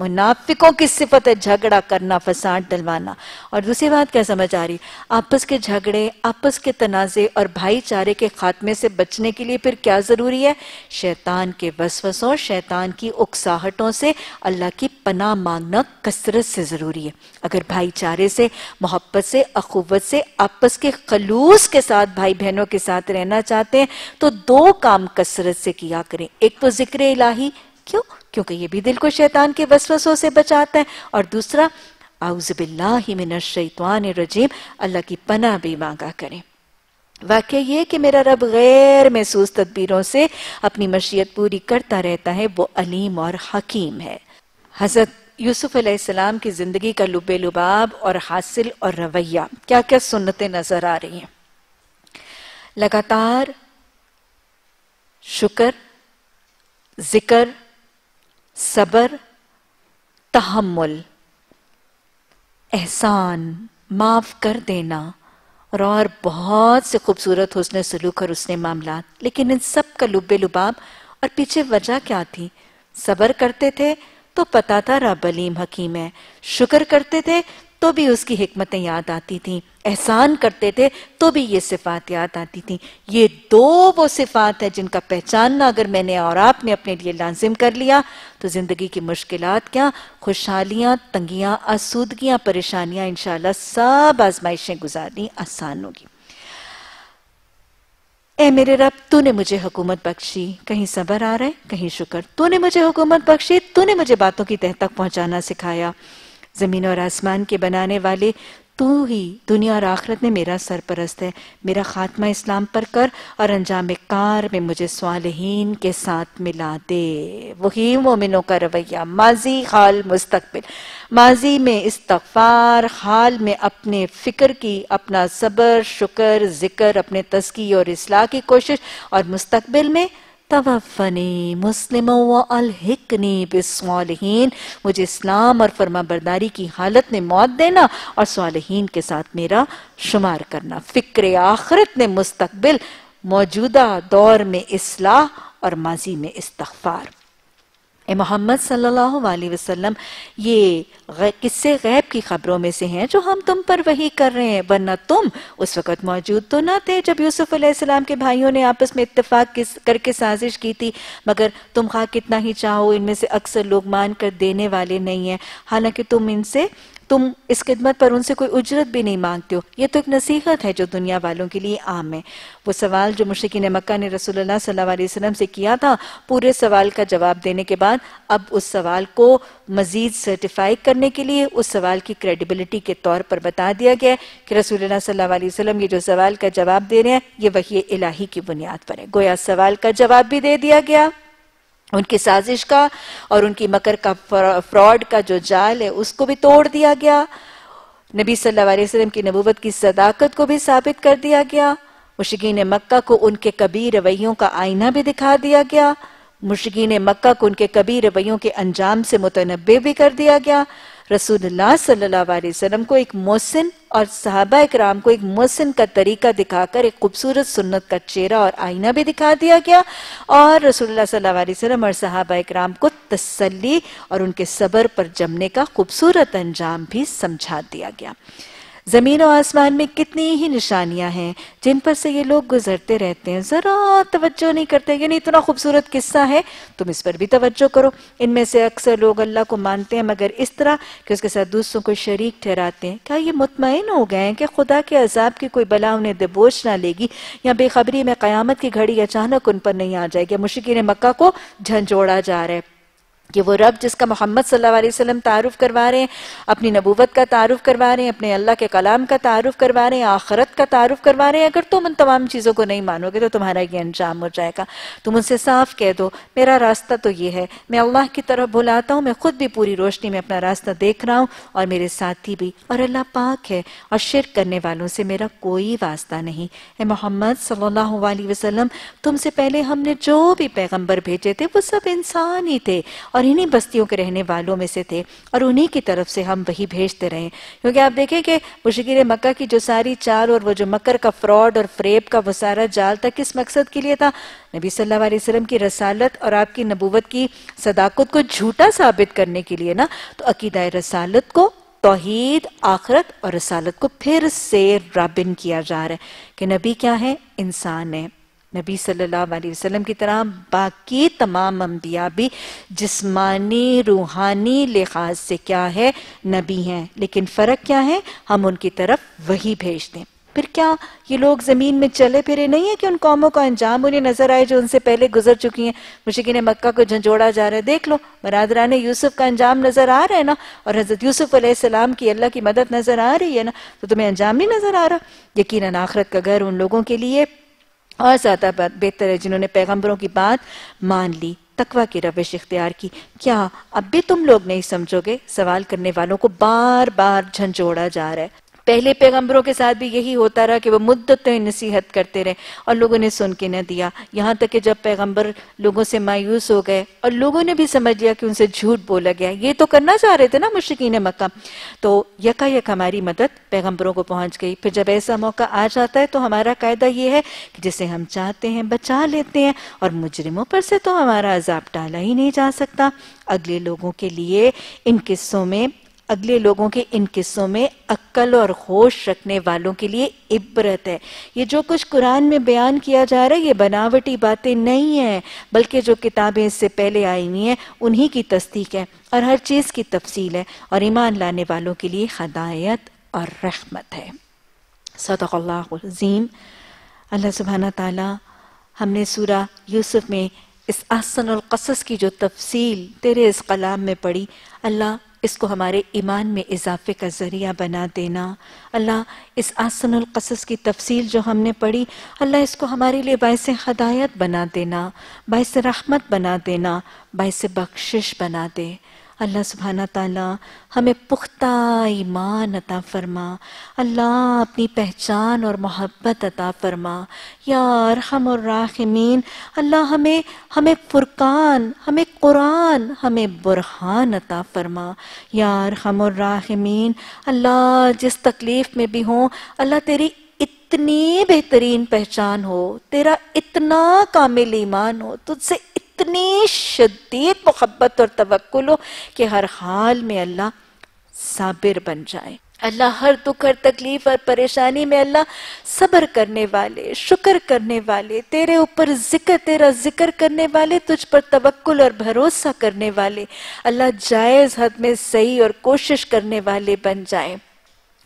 मुनाफिकों की सिफत है झगड़ा करना फसाद डलवाना और दूसरी बात क्या समझ आ रही आपस के झगड़े आपस के तनाज़े और भाईचारे के खात्मे से बचने के लिए फिर क्या ज़रूरी है शैतान के वसवसों शैतान की उकसाहटों से अल्लाह की पनाह मांगना कसरत से ज़रूरी है अगर भाईचारे से मोहब्बत से अखुवत से आपस के खलूस के साथ भाई बहनों के साथ रहना चाहते हैं तो दो काम कसरत से किया करें एक तो जिक्र इलाही क्यों क्योंकि ये भी दिल को शैतान के वसवसों से बचाता है और दूसरा शैतवान रजीम अल्लाह की पना भी मांगा करें वाक्य ये कि मेरा रब गैर महसूस तदबीरों से अपनी मशीयत पूरी करता रहता है वो अलीम और हकीम है हजरत यूसुफ अलैहिस्सलाम की ज़िंदगी का लुबे लुबाब और हासिल और रवैया क्या क्या सुन्नतें नज़र आ रही हैं लगातार शुक्र जिक्र सबर तहमुल एहसान माफ़ कर देना और और बहुत से खूबसूरत उसने सलूक और उसने मामला लेकिन इन सब का लुबे लुबाब और पीछे वजह क्या थी सबर करते थे तो पता था रब अलीम हकीम है शुक्र करते थे तो भी उसकी हमतें याद आती थी एहसान करते थे तो भी ये सिफात याद आती थी ये दो वो सिफात है जिनका पहचानना अगर मैंने और आपने अपने लिए लाजिम कर लिया तो ज़िंदगी की मुश्किल क्या खुशहालियां तंगियां आसूदगियां परेशानियां इनशाला सब आजमाइशें गुजारनी आसान होगी ए मेरे रब तूने मुझे हुकूमत बख्शी कहीं सबर आ रहा है कहीं शुक्र तूने मुझे हुकूमत बख्शी तूने मुझे बातों की तह तक पहुंचाना सिखाया ज़मीन और आसमान के बनाने वाले तू ही दुनिया और आखरत में मेरा सरपरस्त है मेरा खात्मा इस्लाम पर कर और अंजाम कार में मुझे सालहीन के साथ मिला दे वही मोमिनों का रवैया माजी हाल मुस्तकबिल माजी में इस्तफार हाल में अपने फ़िक्र की अपना सबर शुक्र ज़िक्र अपने तस्की और इसलाह की कोशिश और मुस्तकबिल में तवफ़नी मुस्लिम अलहिकनी मुझे इस्लाम और फर्मा बरदारी की हालत में मौत देना और सालहीन के साथ मेरा शुमार करना फ़िक्र आखरत ने मुस्तबिल मौजूदा दौर में असलाह और माजी में इस्तफ़ार ए मोहम्मद सल्लल्लाहु अलैहि वसल्लम ये किस्से गैब की खबरों में से हैं जो हम तुम पर वही कर रहे हैं वरना तुम उस वक़्त मौजूद तो ना थे जब यूसुफ अलैहिस्सलाम के भाइयों ने आपस में इत्तेफाक करके साजिश की थी मगर तुम खा कितना ही चाहो इनमें से अक्सर लोग मान कर देने वाले नहीं हैं हालांकि तुम इनसे तुम इस खिदमत पर उनसे कोई उजरत भी नहीं मांगते हो यह तो एक नसीहत है जो दुनिया वालों के लिए आम है वो सवाल जो मुश्किन मक्का ने रसूलुल्लाह सल्लल्लाहु अलैहि वसल्लम से किया था पूरे सवाल का जवाब देने के बाद अब उस सवाल को मजीद सर्टिफाई करने के लिए उस सवाल की क्रेडिबिलिटी के तौर पर बता दिया गया कि रसूलुल्लाह सल्लल्लाहु ये जो सवाल का जवाब दे रहे हैं ये वही इलाही की बुनियाद पर है गोया सवाल का जवाब भी दे दिया गया उनकी साजिश का और उनकी मकर का फ्रॉड का जो जाल है उसको भी तोड़ दिया गया नबी सल्लल्लाहु अलैहि वसल्लम की नबूवत की सदाकत को भी साबित कर दिया गया मुशकिन मक्का को उनके कबीर रवैयों का आईना भी दिखा दिया गया मुशकिन मक्का को उनके कबीर रवैयों के अंजाम से मुतनबे भी कर दिया गया रसूलुल्लाह को एक मोहसिन और सहाबा कराम को एक मोहसिन का तरीका दिखाकर एक खूबसूरत सुन्नत का चेहरा और आईना भी दिखा दिया गया और रसूलुल्लाह और सहाबा कराम को तसली और उनके सबर पर जमने का खूबसूरत अंजाम भी समझा दिया गया ज़मीन और आसमान में कितनी ही निशानियां हैं जिन पर से ये लोग गुजरते रहते हैं ज़रा तवज्जो नहीं करते यानी इतना खूबसूरत किस्सा है तुम इस पर भी तवज्जो करो इनमें से अक्सर लोग अल्लाह को मानते हैं मगर इस तरह कि उसके साथ दूसरों को शरीक ठहराते हैं क्या ये मुतमिन हो गए हैं कि खुदा के अजाब की कोई बला उन्हें दबोच ना लेगी या बेखबरी में क़्यामत की घड़ी अचानक उन पर नहीं आ जाएगी मुश्किल मक्का को झंझोड़ा जा रहा है कि वो रब जिसका मोहम्मद सल्लल्लाहु अलैहि वसल्लम तारुफ करवा रहे हैं अपनी नबूवत का तारुफ करवा रहे हैं अपने अल्लाह के कलाम का तारुफ करवा रहे हैं आखरत का तारुफ करवा रहे हैं अगर तुम उन तमाम चीज़ों को नहीं मानोगे तो तुम्हारा ये अंजाम हो जाएगा तुम उनसे साफ कह दो मेरा रास्ता तो ये है मैं अल्लाह की तरफ बुलाता हूँ मैं खुद भी पूरी रोशनी में अपना रास्ता देख रहा हूँ और मेरे साथी भी और अल्लाह पाक है और शिर करने वालों से मेरा कोई वास्ता नहीं है मोहम्मद सल्ला वसलम तुमसे पहले हमने जो भी पैगम्बर भेजे थे वो सब इंसान ही थे और इन्हीं बस्तियों के रहने वालों में से थे और उन्हीं की तरफ से हम वही भेजते रहे क्योंकि आप देखें कि मुशिकिर मक्का की जो सारी चाल और वो जो मकर का फ्रॉड और फ्रेब का वो सारा जाल था किस मकसद के लिए था नबी सल्लल्लाहु अलैहि वसल्लम की रसालत और आपकी नबूवत की सदाकत को झूठा साबित करने के लिए ना तो अकीदा रसालत को तोहीद आखरत और रसालत को फिर से रबिन किया जा रहा है कि नबी क्या है इंसान है नबी सल्लल्लाहु अलैहि वसल्लम की तरह बाकी तमाम अम्बिया भी जिस्मानी रूहानी लिहाज से क्या है नबी हैं लेकिन फ़र्क क्या है हम उनकी तरफ वही भेज दें फिर क्या ये लोग ज़मीन में चले फिरे नहीं है कि उन कौमों का अंजाम उन्हें नज़र आए जो उनसे पहले गुजर चुकी हैं मुश्किन मक्का को झंझोड़ा जा रहा है देख लो बरदरान ने यूसुफ का अंजाम नज़र आ रहा है ना और हज़रत यूसुफ अलैहिस्सलाम की अल्लाह की मदद नज़र आ रही है ना तो तुम्हें अंजाम नहीं नज़र आ रहा यकीन आखरत का घर उन लोगों के लिए और ज़्यादा बेहतर है जिन्होंने पैगंबरों की बात मान ली तकवा की रविश इख्तियार की क्या अब भी तुम लोग नहीं समझोगे सवाल करने वालों को बार बार झंझोड़ा जा रहा है पहले पैगंबरों के साथ भी यही होता रहा कि वो मुद्दत नसीहत करते रहे और लोगों ने सुन के न दिया यहाँ तक कि जब पैगंबर लोगों से मायूस हो गए और लोगों ने भी समझ लिया कि उनसे झूठ बोला गया ये तो करना चाह रहे थे ना मुश्किन मक्का तो यका यक हमारी मदद पैगम्बरों को पहुंच गई फिर जब ऐसा मौका आ जाता है तो हमारा कायदा ये है कि जिसे हम चाहते हैं बचा लेते हैं और मुजरिमों पर से तो हमारा अजाब टाला ही नहीं जा सकता अगले लोगों के लिए इन किस्सों में अगले लोगों के इन किस्सों में अक्ल और होश रखने वालों के लिए इबरत है ये जो कुछ कुरान में बयान किया जा रहा है ये बनावटी बातें नहीं है बल्कि जो किताबें इससे पहले आई हुई हैं उन्हीं की तस्दीक है और हर चीज़ की तफसील है और ईमान लाने वालों के लिए हदायत और रहमत है सदक़ल्लाजीम अल्लाह सुबहाना ताला हमने सूरा यूसुफ में इस आसन आसनकसस की जो तफसील तेरे इस कलाम में पढ़ी अल्लाह इसको हमारे ईमान में इजाफे का ज़रिया बना देना अल्लाह इस आसन कसस की तफसील जो हमने पढ़ी अल्लाह इसको हमारे लिए बायस हदायत बना देना बायस रहमत बना देना बायस बख्शिश बना दे अल्लाह सुबहाना ताला हमें पुख्ता ईमान अता फरमा अल्लाह अपनी पहचान और मोहब्बत अता फरमा यार हम और राहमीन अल्लाह हमें हमें फुरकान हमें कुरान हमें बुरहान अता फरमा यार हम और राहमीन अल्लाह जिस तकलीफ़ में भी हों अल्लाह तेरी इतनी बेहतरीन पहचान हो तेरा इतना कामिल ईमान हो तुझसे इतनी शदीद मोहब्बत और तवक्ल हो कि हर हाल में अल्लाह साबिर बन जाए अल्लाह हर दुख हर तकलीफ और परेशानी में अल्लाह सब्र करने वाले शुक्र करने वाले तेरे ऊपर जिक्र तेरा जिक्र करने वाले तुझ पर तवक्ल और भरोसा करने वाले अल्लाह जायज़ हद में सही और कोशिश करने वाले बन जाएं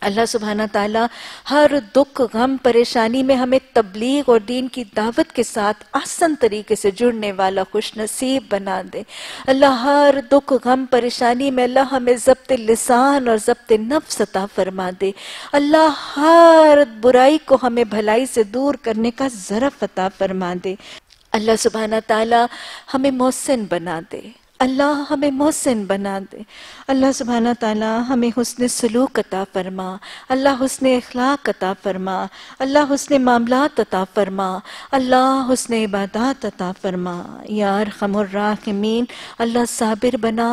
अल्लाह सुबहाना ताला हर दुख गम परेशानी में हमें तबलीग और दीन की दावत के साथ आसन तरीके से जुड़ने वाला खुश नसीब बना दे अल्लाह हर दुख गम परेशानी में अल्लाह हमें जब्त लिसान और जब्त नफ्स अता फरमा दे अल्लाह हर बुराई को हमें भलाई से दूर करने का जरा अता फरमा दे अल्लाह सुबहाना ताला हमें मोहसिन बना दे अल्लाह हमें मोहसिन बना दे अल्लाह सुबहाना ताला हमें हसन सलूक अता फरमा अल्लाह हसन अखलाक अता फरमा अल्लाह हसन मामला अता फरमा अल्लाह हसन इबादत अता फरमा यार खमर्राहमीन अल्लाह साबिर बना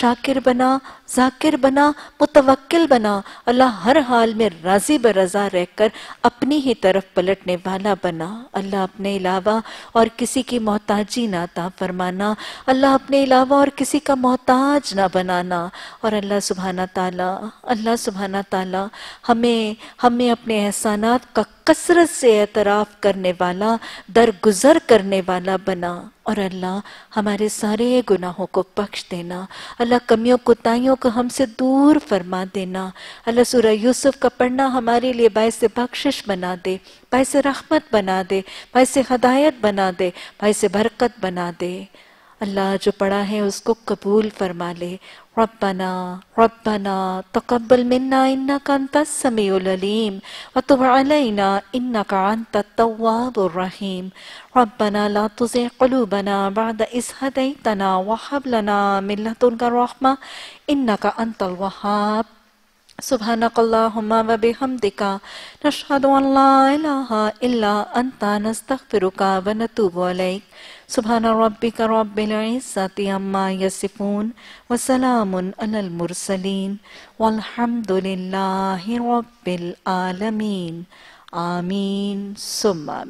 शाकिर बना जाकिर बना मुतवक्ल बना अल्लाह हर हाल में राजी ब रजा रह कर अपनी ही तरफ पलटने वाला बना अल्लाह अपने अलावा और किसी की मोहताजी ना ता फरमाना अल्लाह अपने अलावा और किसी का मोहताज ना बनाना और अल्लाह सुबहाना ताला अल्लाह सुबहाना ताला हमें हमें अपने एहसानात का कसरत से एतराफ़ करने वाला दरगुजर करने वाला बना और अल्लाह हमारे सारे गुनाहों को बख्श देना अल्लाह कमियों कोताहियों को हमसे दूर फरमा देना अल्लाह सूर्य यूसुफ का पढ़ना हमारे लिए बायस बख्शिश बना दे बायस रहमत बना दे बायस हदायत बना दे बायस बरकत बना दे अल्लाह जो पढ़ा है उसको कबूल फरमा ले रबना रब्बना तकबल मिन्ना इन्ना का समीउल अलीम व तुब अलैना इन्ना का अंत तवाबुर्रहीम रब्बना ला तुज़िग कुलूबना बाद इस हदैतना व हब लना मिन लदुनका रहमा इन्नका अंतल वहाब سبحانك اللهم وبحمدك نشهد أن لا إله إلا أنت نستغفرك ونتوب إليك सुबहाना रब्बिक रब्बिल इज़्ज़ति अम्मा यसिफून व सलामुन अलल मुरसलीन वल्हम्दुलिल्लाहि रब्बिल आलमीन आमीन सुम्मा